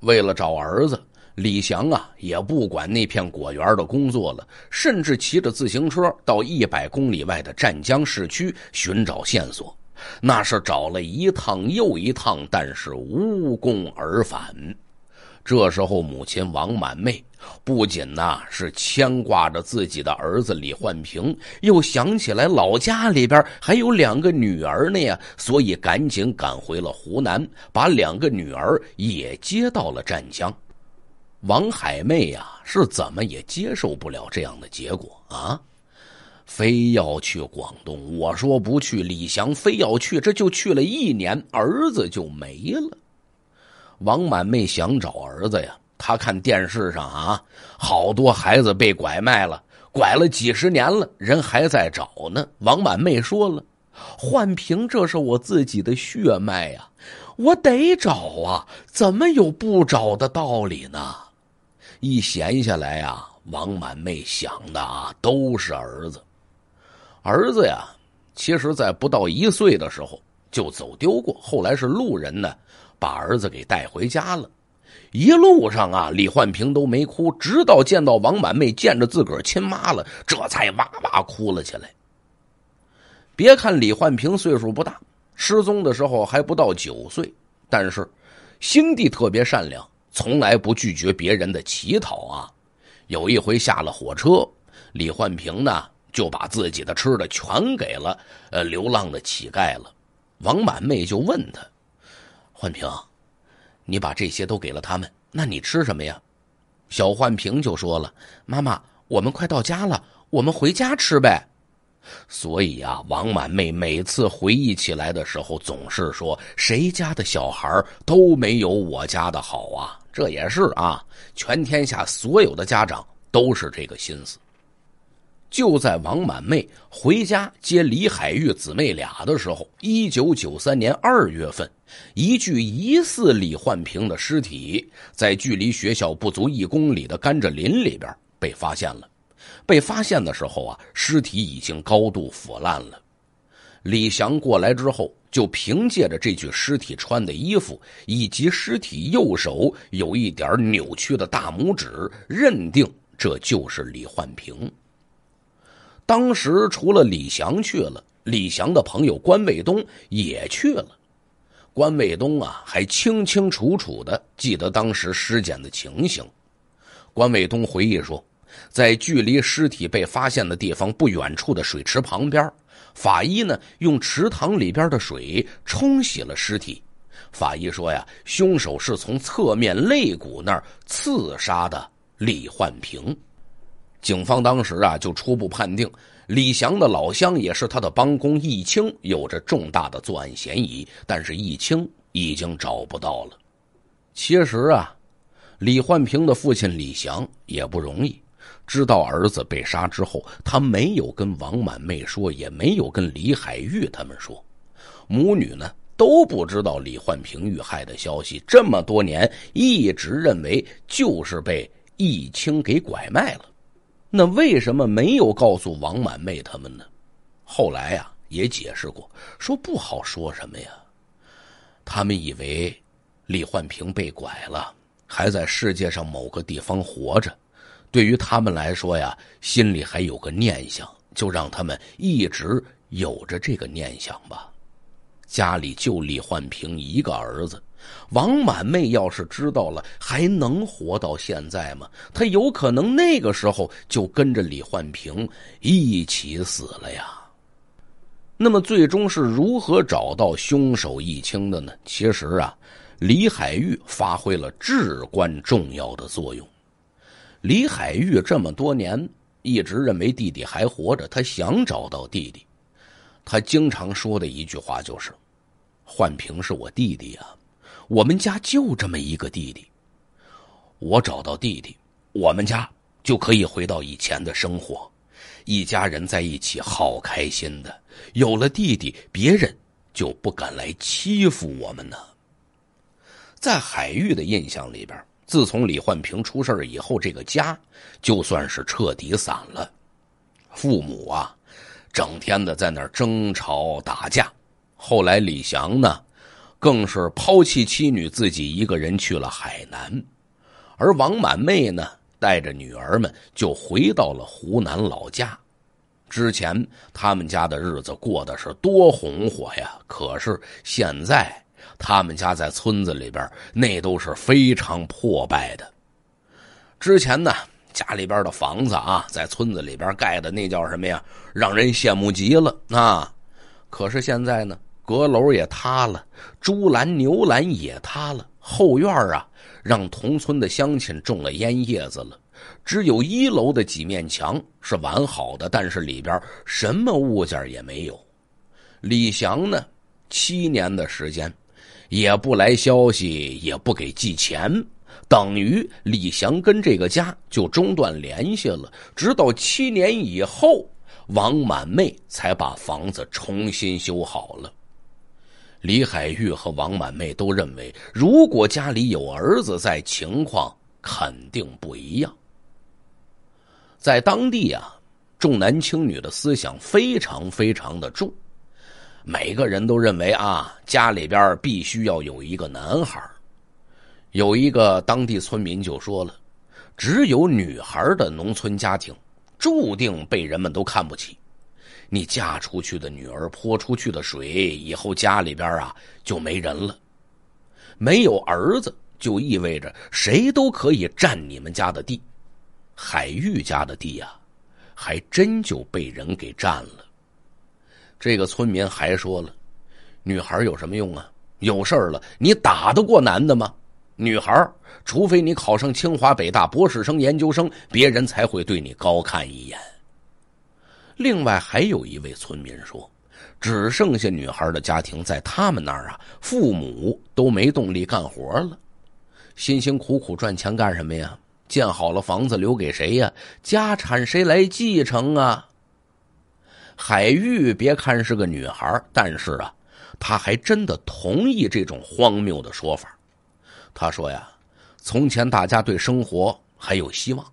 为了找儿子。李翔啊，也不管那片果园的工作了，甚至骑着自行车到一百公里外的湛江市区寻找线索，那是找了一趟又一趟，但是无功而返。这时候，母亲王满妹不仅呐是牵挂着自己的儿子李焕平，又想起来老家里边还有两个女儿呢呀，所以赶紧赶回了湖南，把两个女儿也接到了湛江。王海妹呀，是怎么也接受不了这样的结果啊！非要去广东，我说不去，李翔非要去，这就去了一年，儿子就没了。王满妹想找儿子呀，她看电视上啊，好多孩子被拐卖了，拐了几十年了，人还在找呢。王满妹说了：“焕平，这是我自己的血脉呀，我得找啊，怎么有不找的道理呢？”一闲下来呀，王满妹想的啊都是儿子。儿子呀，其实在不到一岁的时候就走丢过，后来是路人呢把儿子给带回家了。一路上啊，李焕平都没哭，直到见到王满妹，见着自个儿亲妈了，这才哇哇哭了起来。别看李焕平岁数不大，失踪的时候还不到九岁，但是心地特别善良。从来不拒绝别人的乞讨啊！有一回下了火车，李焕平呢就把自己的吃的全给了呃流浪的乞丐了。王满妹就问他：“焕平，你把这些都给了他们，那你吃什么呀？”小焕平就说了：“妈妈，我们快到家了，我们回家吃呗。”所以啊，王满妹每次回忆起来的时候，总是说：“谁家的小孩都没有我家的好啊！”这也是啊，全天下所有的家长都是这个心思。就在王满妹回家接李海玉姊妹俩的时候，一九九三年二月份，一具疑似李焕平的尸体在距离学校不足一公里的甘蔗林里边被发现了。被发现的时候啊，尸体已经高度腐烂了。李翔过来之后，就凭借着这具尸体穿的衣服，以及尸体右手有一点扭曲的大拇指，认定这就是李焕平。当时除了李翔去了，李翔的朋友关卫东也去了。关卫东啊，还清清楚楚的记得当时尸检的情形。关卫东回忆说，在距离尸体被发现的地方不远处的水池旁边。法医呢，用池塘里边的水冲洗了尸体。法医说呀，凶手是从侧面肋骨那儿刺杀的李焕平。警方当时啊，就初步判定李祥的老乡也是他的帮工易清有着重大的作案嫌疑，但是易清已经找不到了。其实啊，李焕平的父亲李祥也不容易。知道儿子被杀之后，他没有跟王满妹说，也没有跟李海玉他们说，母女呢都不知道李焕平遇害的消息。这么多年，一直认为就是被易清给拐卖了。那为什么没有告诉王满妹他们呢？后来呀，也解释过，说不好说什么呀。他们以为李焕平被拐了，还在世界上某个地方活着。对于他们来说呀，心里还有个念想，就让他们一直有着这个念想吧。家里就李焕平一个儿子，王满妹要是知道了，还能活到现在吗？他有可能那个时候就跟着李焕平一起死了呀。那么，最终是如何找到凶手易清的呢？其实啊，李海玉发挥了至关重要的作用。李海玉这么多年一直认为弟弟还活着，他想找到弟弟。他经常说的一句话就是：“焕平是我弟弟啊，我们家就这么一个弟弟。我找到弟弟，我们家就可以回到以前的生活，一家人在一起好开心的。有了弟弟，别人就不敢来欺负我们呢。”在海玉的印象里边。自从李焕平出事以后，这个家就算是彻底散了。父母啊，整天的在那儿争吵打架。后来李翔呢，更是抛弃妻女，自己一个人去了海南，而王满妹呢，带着女儿们就回到了湖南老家。之前他们家的日子过的是多红火呀，可是现在。他们家在村子里边，那都是非常破败的。之前呢，家里边的房子啊，在村子里边盖的那叫什么呀？让人羡慕极了啊！可是现在呢，阁楼也塌了，猪栏、牛栏也塌了，后院啊，让同村的乡亲种了烟叶子了。只有一楼的几面墙是完好的，但是里边什么物件也没有。李祥呢，七年的时间。也不来消息，也不给寄钱，等于李祥跟这个家就中断联系了。直到七年以后，王满妹才把房子重新修好了。李海玉和王满妹都认为，如果家里有儿子在，情况肯定不一样。在当地啊，重男轻女的思想非常非常的重。每个人都认为啊，家里边必须要有一个男孩。有一个当地村民就说了：“只有女孩的农村家庭，注定被人们都看不起。你嫁出去的女儿泼出去的水，以后家里边啊就没人了。没有儿子，就意味着谁都可以占你们家的地。海玉家的地呀，还真就被人给占了。”这个村民还说了：“女孩有什么用啊？有事儿了，你打得过男的吗？女孩，除非你考上清华、北大、博士生、研究生，别人才会对你高看一眼。”另外，还有一位村民说：“只剩下女孩的家庭，在他们那儿啊，父母都没动力干活了，辛辛苦苦赚钱干什么呀？建好了房子留给谁呀？家产谁来继承啊？”海玉，别看是个女孩但是啊，她还真的同意这种荒谬的说法。她说呀：“从前大家对生活还有希望，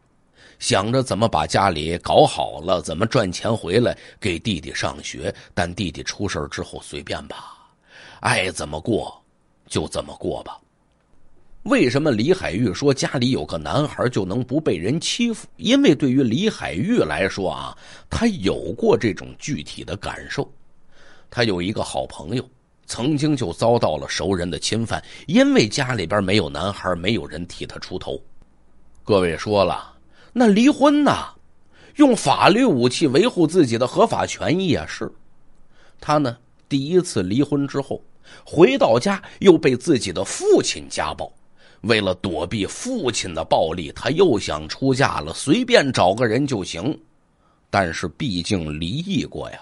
想着怎么把家里搞好了，怎么赚钱回来给弟弟上学。但弟弟出事之后，随便吧，爱怎么过就怎么过吧。”为什么李海玉说家里有个男孩就能不被人欺负？因为对于李海玉来说啊，他有过这种具体的感受。他有一个好朋友，曾经就遭到了熟人的侵犯，因为家里边没有男孩，没有人替他出头。各位说了，那离婚呢？用法律武器维护自己的合法权益也是。他呢，第一次离婚之后，回到家又被自己的父亲家暴。为了躲避父亲的暴力，她又想出嫁了，随便找个人就行。但是毕竟离异过呀，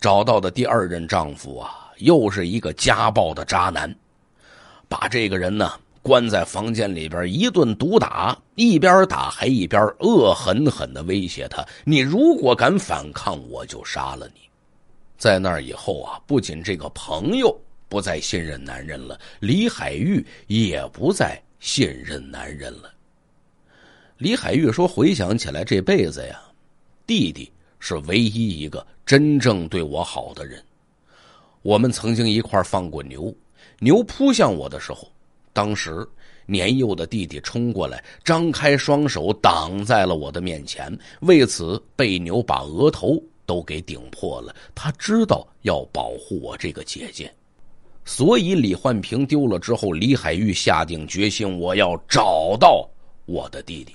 找到的第二任丈夫啊，又是一个家暴的渣男，把这个人呢关在房间里边一顿毒打，一边打还一边恶狠狠地威胁他：“你如果敢反抗，我就杀了你。”在那以后啊，不仅这个朋友。不再信任男人了，李海玉也不再信任男人了。李海玉说：“回想起来，这辈子呀，弟弟是唯一一个真正对我好的人。我们曾经一块放过牛，牛扑向我的时候，当时年幼的弟弟冲过来，张开双手挡在了我的面前，为此被牛把额头都给顶破了。他知道要保护我这个姐姐。”所以李焕平丢了之后，李海玉下定决心，我要找到我的弟弟。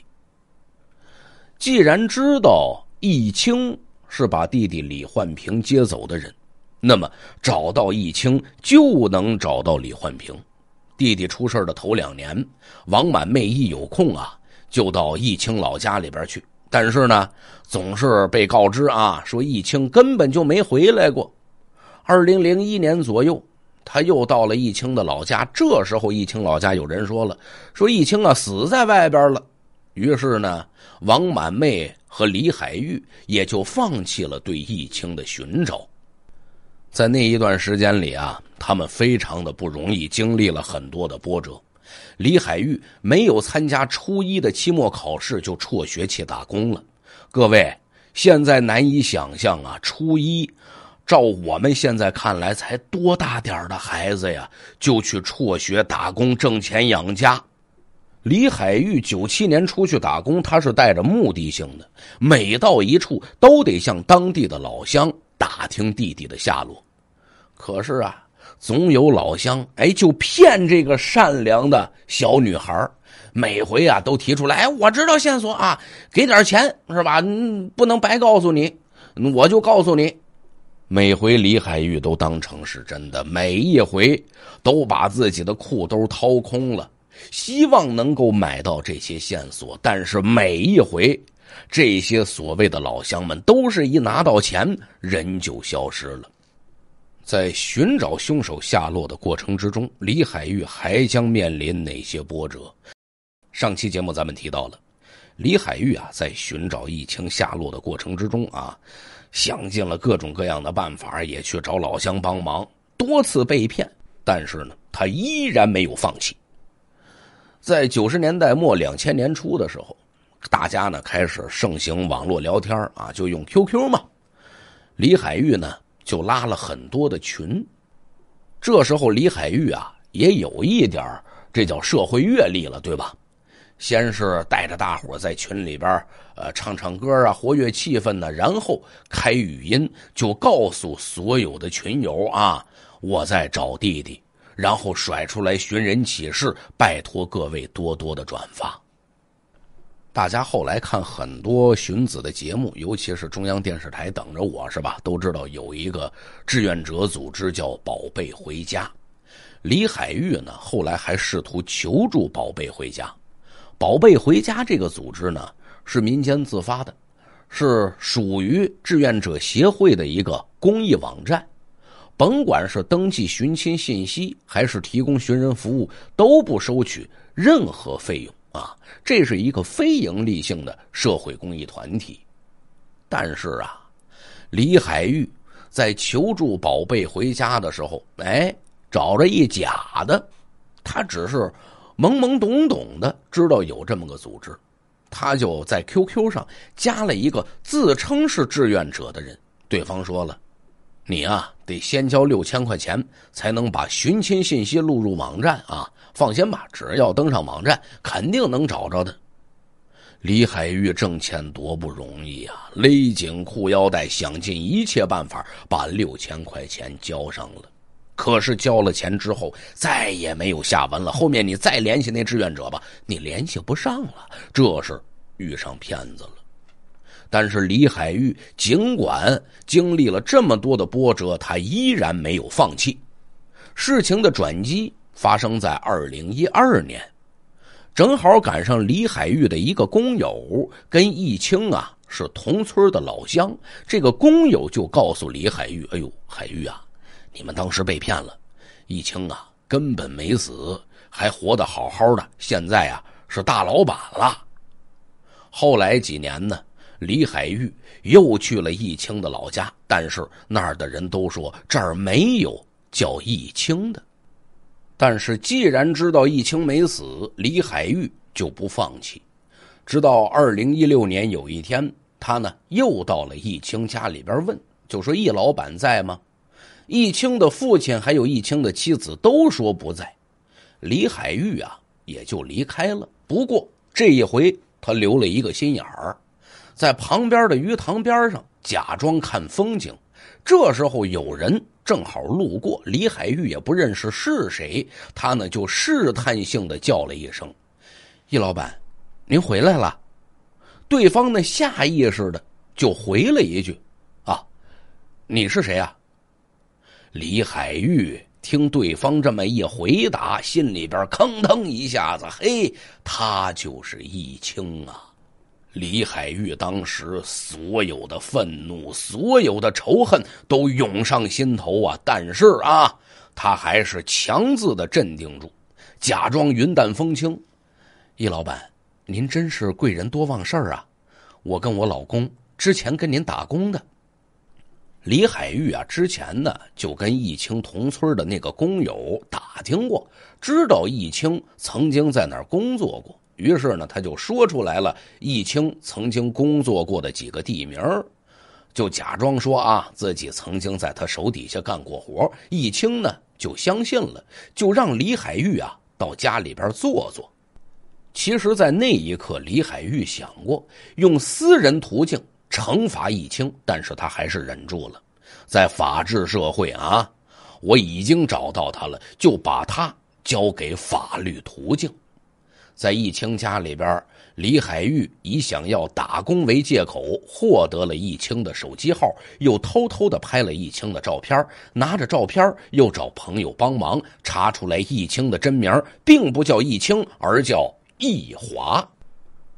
既然知道易清是把弟弟李焕平接走的人，那么找到易清就能找到李焕平。弟弟出事的头两年，王满妹一有空啊，就到易清老家里边去。但是呢，总是被告知啊，说易清根本就没回来过。二零零一年左右。他又到了义清的老家，这时候义清老家有人说了：“说义清啊，死在外边了。”于是呢，王满妹和李海玉也就放弃了对义清的寻找。在那一段时间里啊，他们非常的不容易，经历了很多的波折。李海玉没有参加初一的期末考试，就辍学去打工了。各位现在难以想象啊，初一。照我们现在看来，才多大点的孩子呀，就去辍学打工挣钱养家。李海玉九七年出去打工，他是带着目的性的，每到一处都得向当地的老乡打听弟弟的下落。可是啊，总有老乡哎，就骗这个善良的小女孩每回啊都提出来哎，我知道线索啊，给点钱是吧？不能白告诉你，我就告诉你。每回李海玉都当成是真的，每一回都把自己的裤兜掏空了，希望能够买到这些线索。但是每一回，这些所谓的老乡们都是一拿到钱人就消失了。在寻找凶手下落的过程之中，李海玉还将面临哪些波折？上期节目咱们提到了，李海玉啊，在寻找疫情下落的过程之中啊。想尽了各种各样的办法，也去找老乡帮忙，多次被骗，但是呢，他依然没有放弃。在九十年代末、两千年初的时候，大家呢开始盛行网络聊天啊，就用 QQ 嘛。李海玉呢就拉了很多的群，这时候李海玉啊也有一点这叫社会阅历了，对吧？先是带着大伙在群里边呃，唱唱歌啊，活跃气氛呢。然后开语音，就告诉所有的群友啊，我在找弟弟。然后甩出来寻人启事，拜托各位多多的转发。大家后来看很多寻子的节目，尤其是中央电视台等着我是吧，都知道有一个志愿者组织叫“宝贝回家”。李海玉呢，后来还试图求助“宝贝回家”。宝贝回家这个组织呢，是民间自发的，是属于志愿者协会的一个公益网站。甭管是登记寻亲信息，还是提供寻人服务，都不收取任何费用啊！这是一个非盈利性的社会公益团体。但是啊，李海玉在求助宝贝回家的时候，哎，找了一假的，他只是。懵懵懂懂的知道有这么个组织，他就在 QQ 上加了一个自称是志愿者的人。对方说了：“你啊，得先交六千块钱，才能把寻亲信息录入网站啊。放心吧，只要登上网站，肯定能找着的。”李海玉挣钱多不容易啊，勒紧裤腰带，想尽一切办法把六千块钱交上了。可是交了钱之后再也没有下文了。后面你再联系那志愿者吧，你联系不上了。这是遇上骗子了。但是李海玉尽管经历了这么多的波折，他依然没有放弃。事情的转机发生在二零一二年，正好赶上李海玉的一个工友跟易清啊是同村的老乡。这个工友就告诉李海玉：“哎呦，海玉啊。”你们当时被骗了，易青啊根本没死，还活得好好的。现在啊是大老板了。后来几年呢，李海玉又去了易青的老家，但是那儿的人都说这儿没有叫易青的。但是既然知道易青没死，李海玉就不放弃。直到二零一六年有一天，他呢又到了易青家里边问，就说易老板在吗？易清的父亲还有易清的妻子都说不在，李海玉啊也就离开了。不过这一回他留了一个心眼儿，在旁边的鱼塘边上假装看风景。这时候有人正好路过，李海玉也不认识是谁，他呢就试探性的叫了一声：“易老板，您回来了。”对方呢下意识的就回了一句：“啊，你是谁啊？”李海玉听对方这么一回答，心里边吭腾一下子，嘿，他就是易清啊！李海玉当时所有的愤怒、所有的仇恨都涌上心头啊，但是啊，他还是强自的镇定住，假装云淡风轻。易老板，您真是贵人多忘事儿啊！我跟我老公之前跟您打工的。李海玉啊，之前呢就跟义清同村的那个工友打听过，知道义清曾经在哪儿工作过，于是呢他就说出来了义清曾经工作过的几个地名就假装说啊自己曾经在他手底下干过活，义清呢就相信了，就让李海玉啊到家里边坐坐。其实，在那一刻，李海玉想过用私人途径。惩罚易清，但是他还是忍住了。在法治社会啊，我已经找到他了，就把他交给法律途径。在易清家里边，李海玉以想要打工为借口，获得了易清的手机号，又偷偷的拍了易清的照片，拿着照片又找朋友帮忙查出来易清的真名，并不叫易清，而叫易华。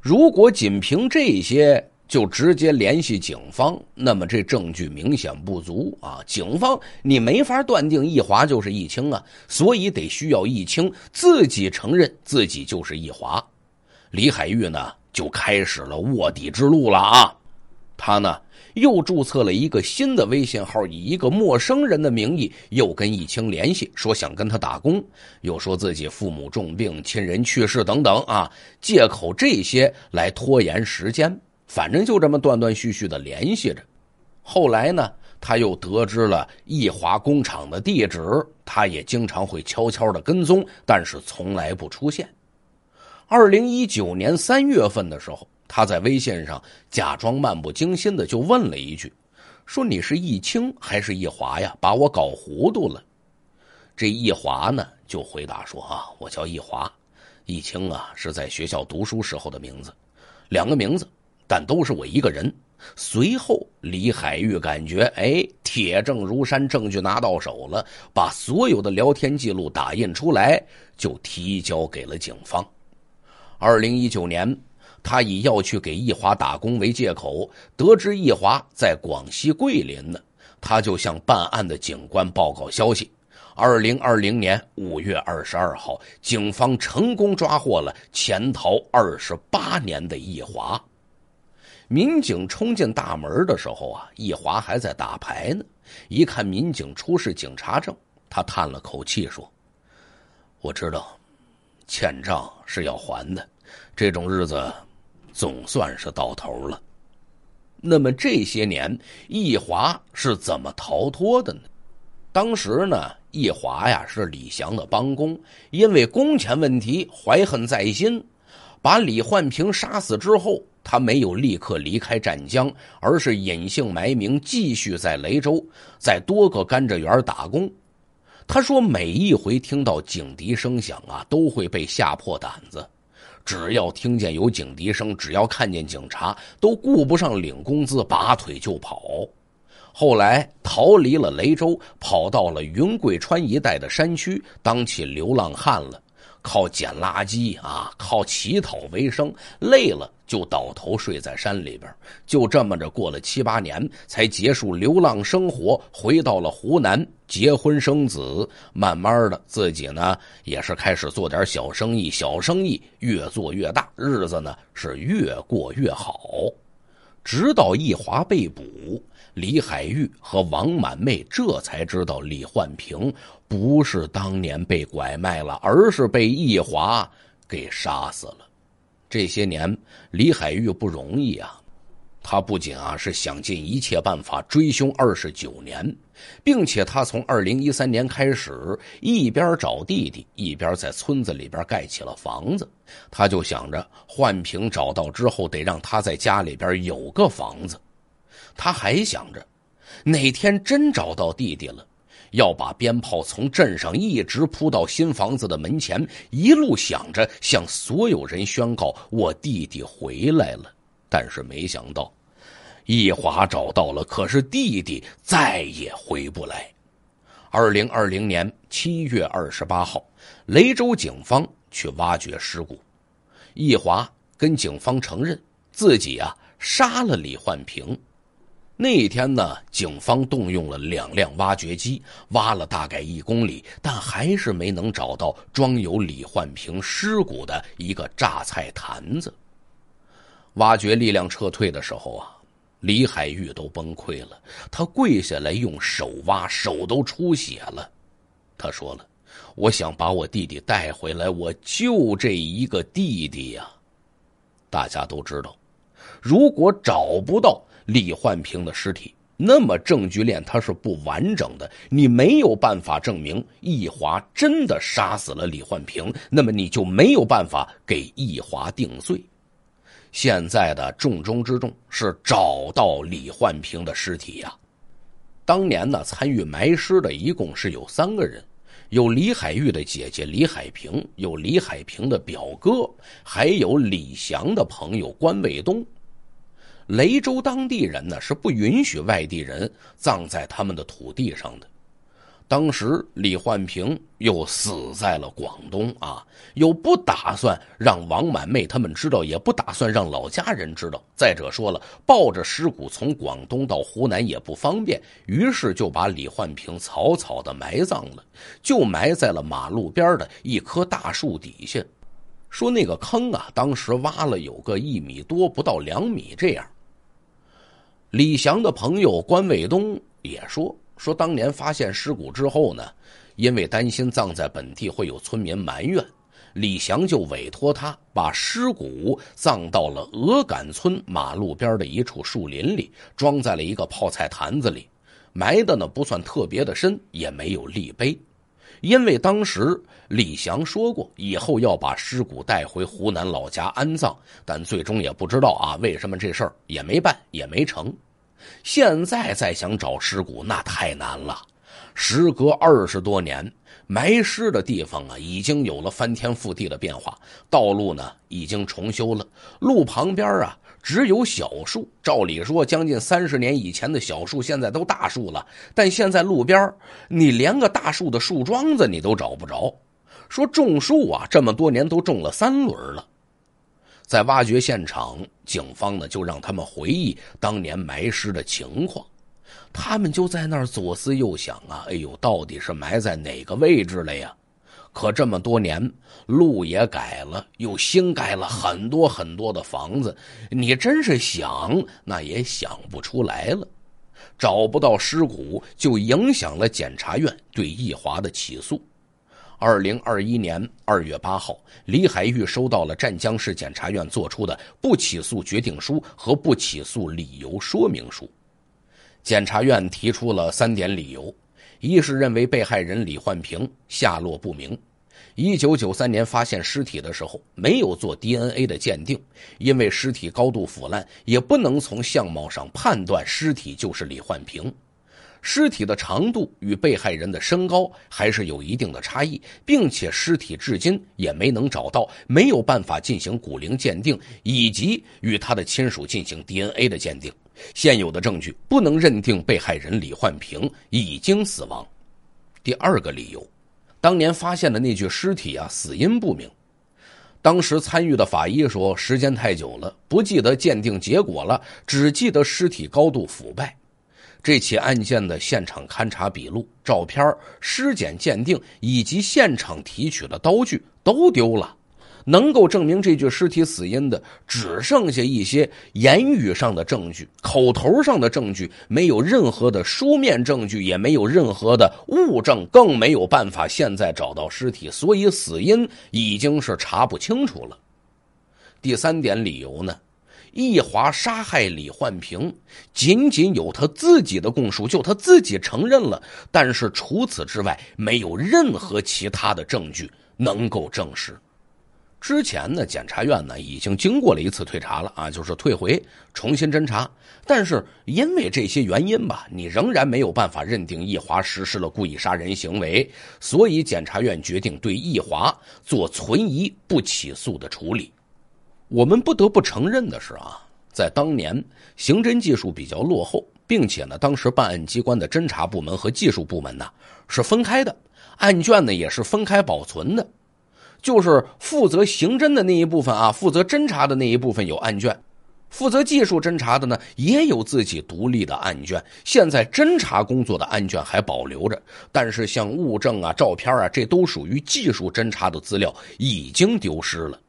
如果仅凭这些。就直接联系警方，那么这证据明显不足啊！警方你没法断定易华就是易清啊，所以得需要易清自己承认自己就是易华。李海玉呢就开始了卧底之路了啊！他呢又注册了一个新的微信号，以一个陌生人的名义又跟易清联系，说想跟他打工，又说自己父母重病、亲人去世等等啊，借口这些来拖延时间。反正就这么断断续续的联系着，后来呢，他又得知了易华工厂的地址，他也经常会悄悄的跟踪，但是从来不出现。二零一九年三月份的时候，他在微信上假装漫不经心的就问了一句：“说你是易清还是易华呀？”把我搞糊涂了。这易华呢就回答说：“啊，我叫易华，易清啊是在学校读书时候的名字，两个名字。”但都是我一个人。随后，李海玉感觉，哎，铁证如山，证据拿到手了，把所有的聊天记录打印出来，就提交给了警方。二零一九年，他以要去给易华打工为借口，得知易华在广西桂林呢，他就向办案的警官报告消息。二零二零年五月二十二号，警方成功抓获了潜逃二十八年的易华。民警冲进大门的时候啊，易华还在打牌呢。一看民警出示警察证，他叹了口气说：“我知道，欠账是要还的，这种日子，总算是到头了。”那么这些年，易华是怎么逃脱的呢？当时呢，易华呀是李祥的帮工，因为工钱问题怀恨在心，把李焕平杀死之后。他没有立刻离开湛江，而是隐姓埋名，继续在雷州，在多个甘蔗园打工。他说，每一回听到警笛声响啊，都会被吓破胆子。只要听见有警笛声，只要看见警察，都顾不上领工资，拔腿就跑。后来逃离了雷州，跑到了云贵川一带的山区，当起流浪汉了，靠捡垃圾啊，靠乞讨为生。累了。就倒头睡在山里边，就这么着过了七八年，才结束流浪生活，回到了湖南，结婚生子。慢慢的，自己呢也是开始做点小生意，小生意越做越大，日子呢是越过越好。直到易华被捕，李海玉和王满妹这才知道，李焕平不是当年被拐卖了，而是被易华给杀死了。这些年，李海玉不容易啊，他不仅啊是想尽一切办法追凶二十九年，并且他从二零一三年开始，一边找弟弟，一边在村子里边盖起了房子。他就想着，焕平找到之后，得让他在家里边有个房子。他还想着，哪天真找到弟弟了。要把鞭炮从镇上一直铺到新房子的门前，一路想着向所有人宣告我弟弟回来了。但是没想到，易华找到了，可是弟弟再也回不来。二零二零年七月二十八号，雷州警方去挖掘尸骨，易华跟警方承认自己啊杀了李焕平。那天呢，警方动用了两辆挖掘机，挖了大概一公里，但还是没能找到装有李焕平尸骨的一个榨菜坛子。挖掘力量撤退的时候啊，李海玉都崩溃了，他跪下来用手挖，手都出血了。他说了：“我想把我弟弟带回来，我就这一个弟弟呀。”大家都知道，如果找不到。李焕平的尸体，那么证据链它是不完整的，你没有办法证明易华真的杀死了李焕平，那么你就没有办法给易华定罪。现在的重中之重是找到李焕平的尸体呀。当年呢，参与埋尸的一共是有三个人，有李海玉的姐姐李海平，有李海平的表哥，还有李翔的朋友关卫东。雷州当地人呢是不允许外地人葬在他们的土地上的。当时李焕平又死在了广东啊，又不打算让王满妹他们知道，也不打算让老家人知道。再者说了，抱着尸骨从广东到湖南也不方便，于是就把李焕平草草的埋葬了，就埋在了马路边的一棵大树底下。说那个坑啊，当时挖了有个一米多，不到两米这样。李翔的朋友关卫东也说，说当年发现尸骨之后呢，因为担心葬在本地会有村民埋怨，李翔就委托他把尸骨葬到了鹅杆村马路边的一处树林里，装在了一个泡菜坛子里，埋的呢不算特别的深，也没有立碑。因为当时李祥说过，以后要把尸骨带回湖南老家安葬，但最终也不知道啊，为什么这事儿也没办也没成。现在再想找尸骨那太难了，时隔二十多年，埋尸的地方啊已经有了翻天覆地的变化，道路呢已经重修了，路旁边啊。只有小树，照理说，将近三十年以前的小树，现在都大树了。但现在路边你连个大树的树桩子你都找不着。说种树啊，这么多年都种了三轮了。在挖掘现场，警方呢就让他们回忆当年埋尸的情况，他们就在那儿左思右想啊，哎呦，到底是埋在哪个位置了呀？可这么多年，路也改了，又新盖了很多很多的房子，你真是想那也想不出来了，找不到尸骨就影响了检察院对易华的起诉。二零二一年二月八号，李海玉收到了湛江市检察院作出的不起诉决定书和不起诉理由说明书，检察院提出了三点理由。一是认为被害人李焕平下落不明，一九九三年发现尸体的时候没有做 DNA 的鉴定，因为尸体高度腐烂，也不能从相貌上判断尸体就是李焕平。尸体的长度与被害人的身高还是有一定的差异，并且尸体至今也没能找到，没有办法进行骨龄鉴定，以及与他的亲属进行 DNA 的鉴定。现有的证据不能认定被害人李焕平已经死亡。第二个理由，当年发现的那具尸体啊，死因不明。当时参与的法医说，时间太久了，不记得鉴定结果了，只记得尸体高度腐败。这起案件的现场勘查笔录、照片、尸检鉴定以及现场提取的刀具都丢了。能够证明这具尸体死因的只剩下一些言语上的证据、口头上的证据，没有任何的书面证据，也没有任何的物证，更没有办法现在找到尸体，所以死因已经是查不清楚了。第三点理由呢，易华杀害李焕平，仅仅有他自己的供述，就他自己承认了，但是除此之外，没有任何其他的证据能够证实。之前呢，检察院呢已经经过了一次退查了啊，就是退回重新侦查，但是因为这些原因吧，你仍然没有办法认定易华实施了故意杀人行为，所以检察院决定对易华做存疑不起诉的处理。我们不得不承认的是啊，在当年刑侦技术比较落后，并且呢，当时办案机关的侦查部门和技术部门呢是分开的，案卷呢也是分开保存的。就是负责刑侦的那一部分啊，负责侦查的那一部分有案卷，负责技术侦查的呢也有自己独立的案卷。现在侦查工作的案卷还保留着，但是像物证啊、照片啊，这都属于技术侦查的资料，已经丢失了，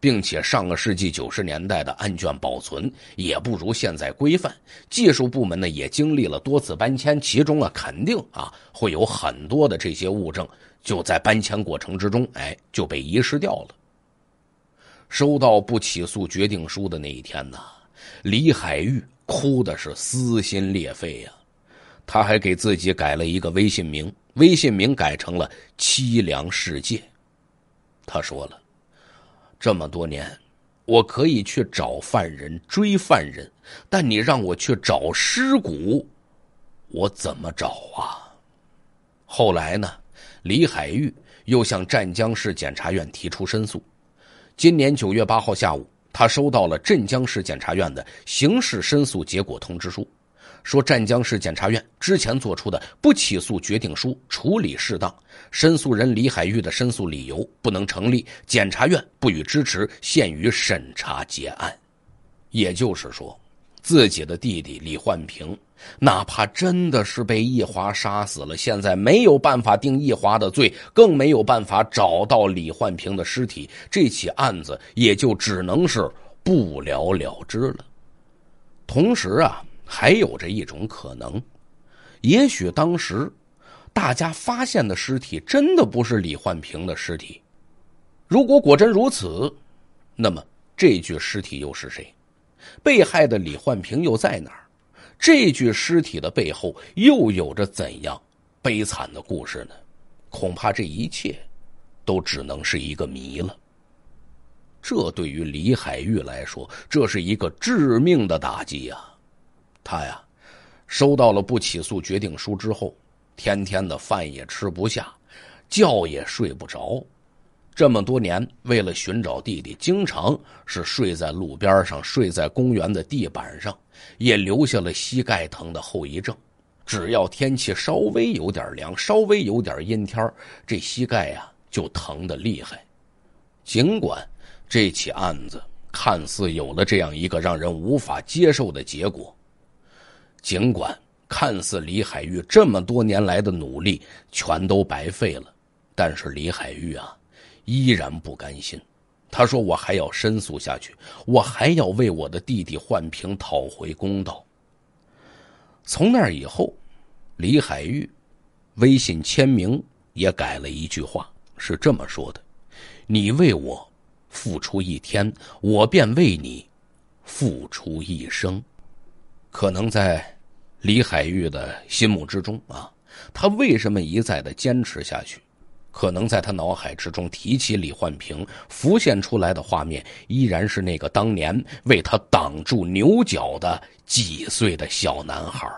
并且上个世纪九十年代的案卷保存也不如现在规范。技术部门呢也经历了多次搬迁，其中啊肯定啊会有很多的这些物证。就在搬迁过程之中，哎，就被遗失掉了。收到不起诉决定书的那一天呢，李海玉哭的是撕心裂肺呀。他还给自己改了一个微信名，微信名改成了“凄凉世界”。他说了：“这么多年，我可以去找犯人、追犯人，但你让我去找尸骨，我怎么找啊？”后来呢？李海玉又向湛江市检察院提出申诉。今年九月八号下午，他收到了镇江市检察院的刑事申诉结果通知书，说湛江市检察院之前作出的不起诉决定书处理适当，申诉人李海玉的申诉理由不能成立，检察院不予支持，限于审查结案。也就是说，自己的弟弟李焕平。哪怕真的是被易华杀死了，现在没有办法定易华的罪，更没有办法找到李焕平的尸体，这起案子也就只能是不了了之了。同时啊，还有着一种可能，也许当时大家发现的尸体真的不是李焕平的尸体。如果果真如此，那么这具尸体又是谁？被害的李焕平又在哪儿？这具尸体的背后又有着怎样悲惨的故事呢？恐怕这一切都只能是一个谜了。这对于李海玉来说，这是一个致命的打击啊！他呀，收到了不起诉决定书之后，天天的饭也吃不下，觉也睡不着。这么多年，为了寻找弟弟，经常是睡在路边上，睡在公园的地板上。也留下了膝盖疼的后遗症，只要天气稍微有点凉，稍微有点阴天，这膝盖呀就疼得厉害。尽管这起案子看似有了这样一个让人无法接受的结果，尽管看似李海玉这么多年来的努力全都白费了，但是李海玉啊依然不甘心。他说：“我还要申诉下去，我还要为我的弟弟焕平讨回公道。”从那以后，李海玉微信签名也改了一句话，是这么说的：“你为我付出一天，我便为你付出一生。”可能在李海玉的心目之中啊，他为什么一再的坚持下去？可能在他脑海之中提起李焕平，浮现出来的画面依然是那个当年为他挡住牛角的几岁的小男孩。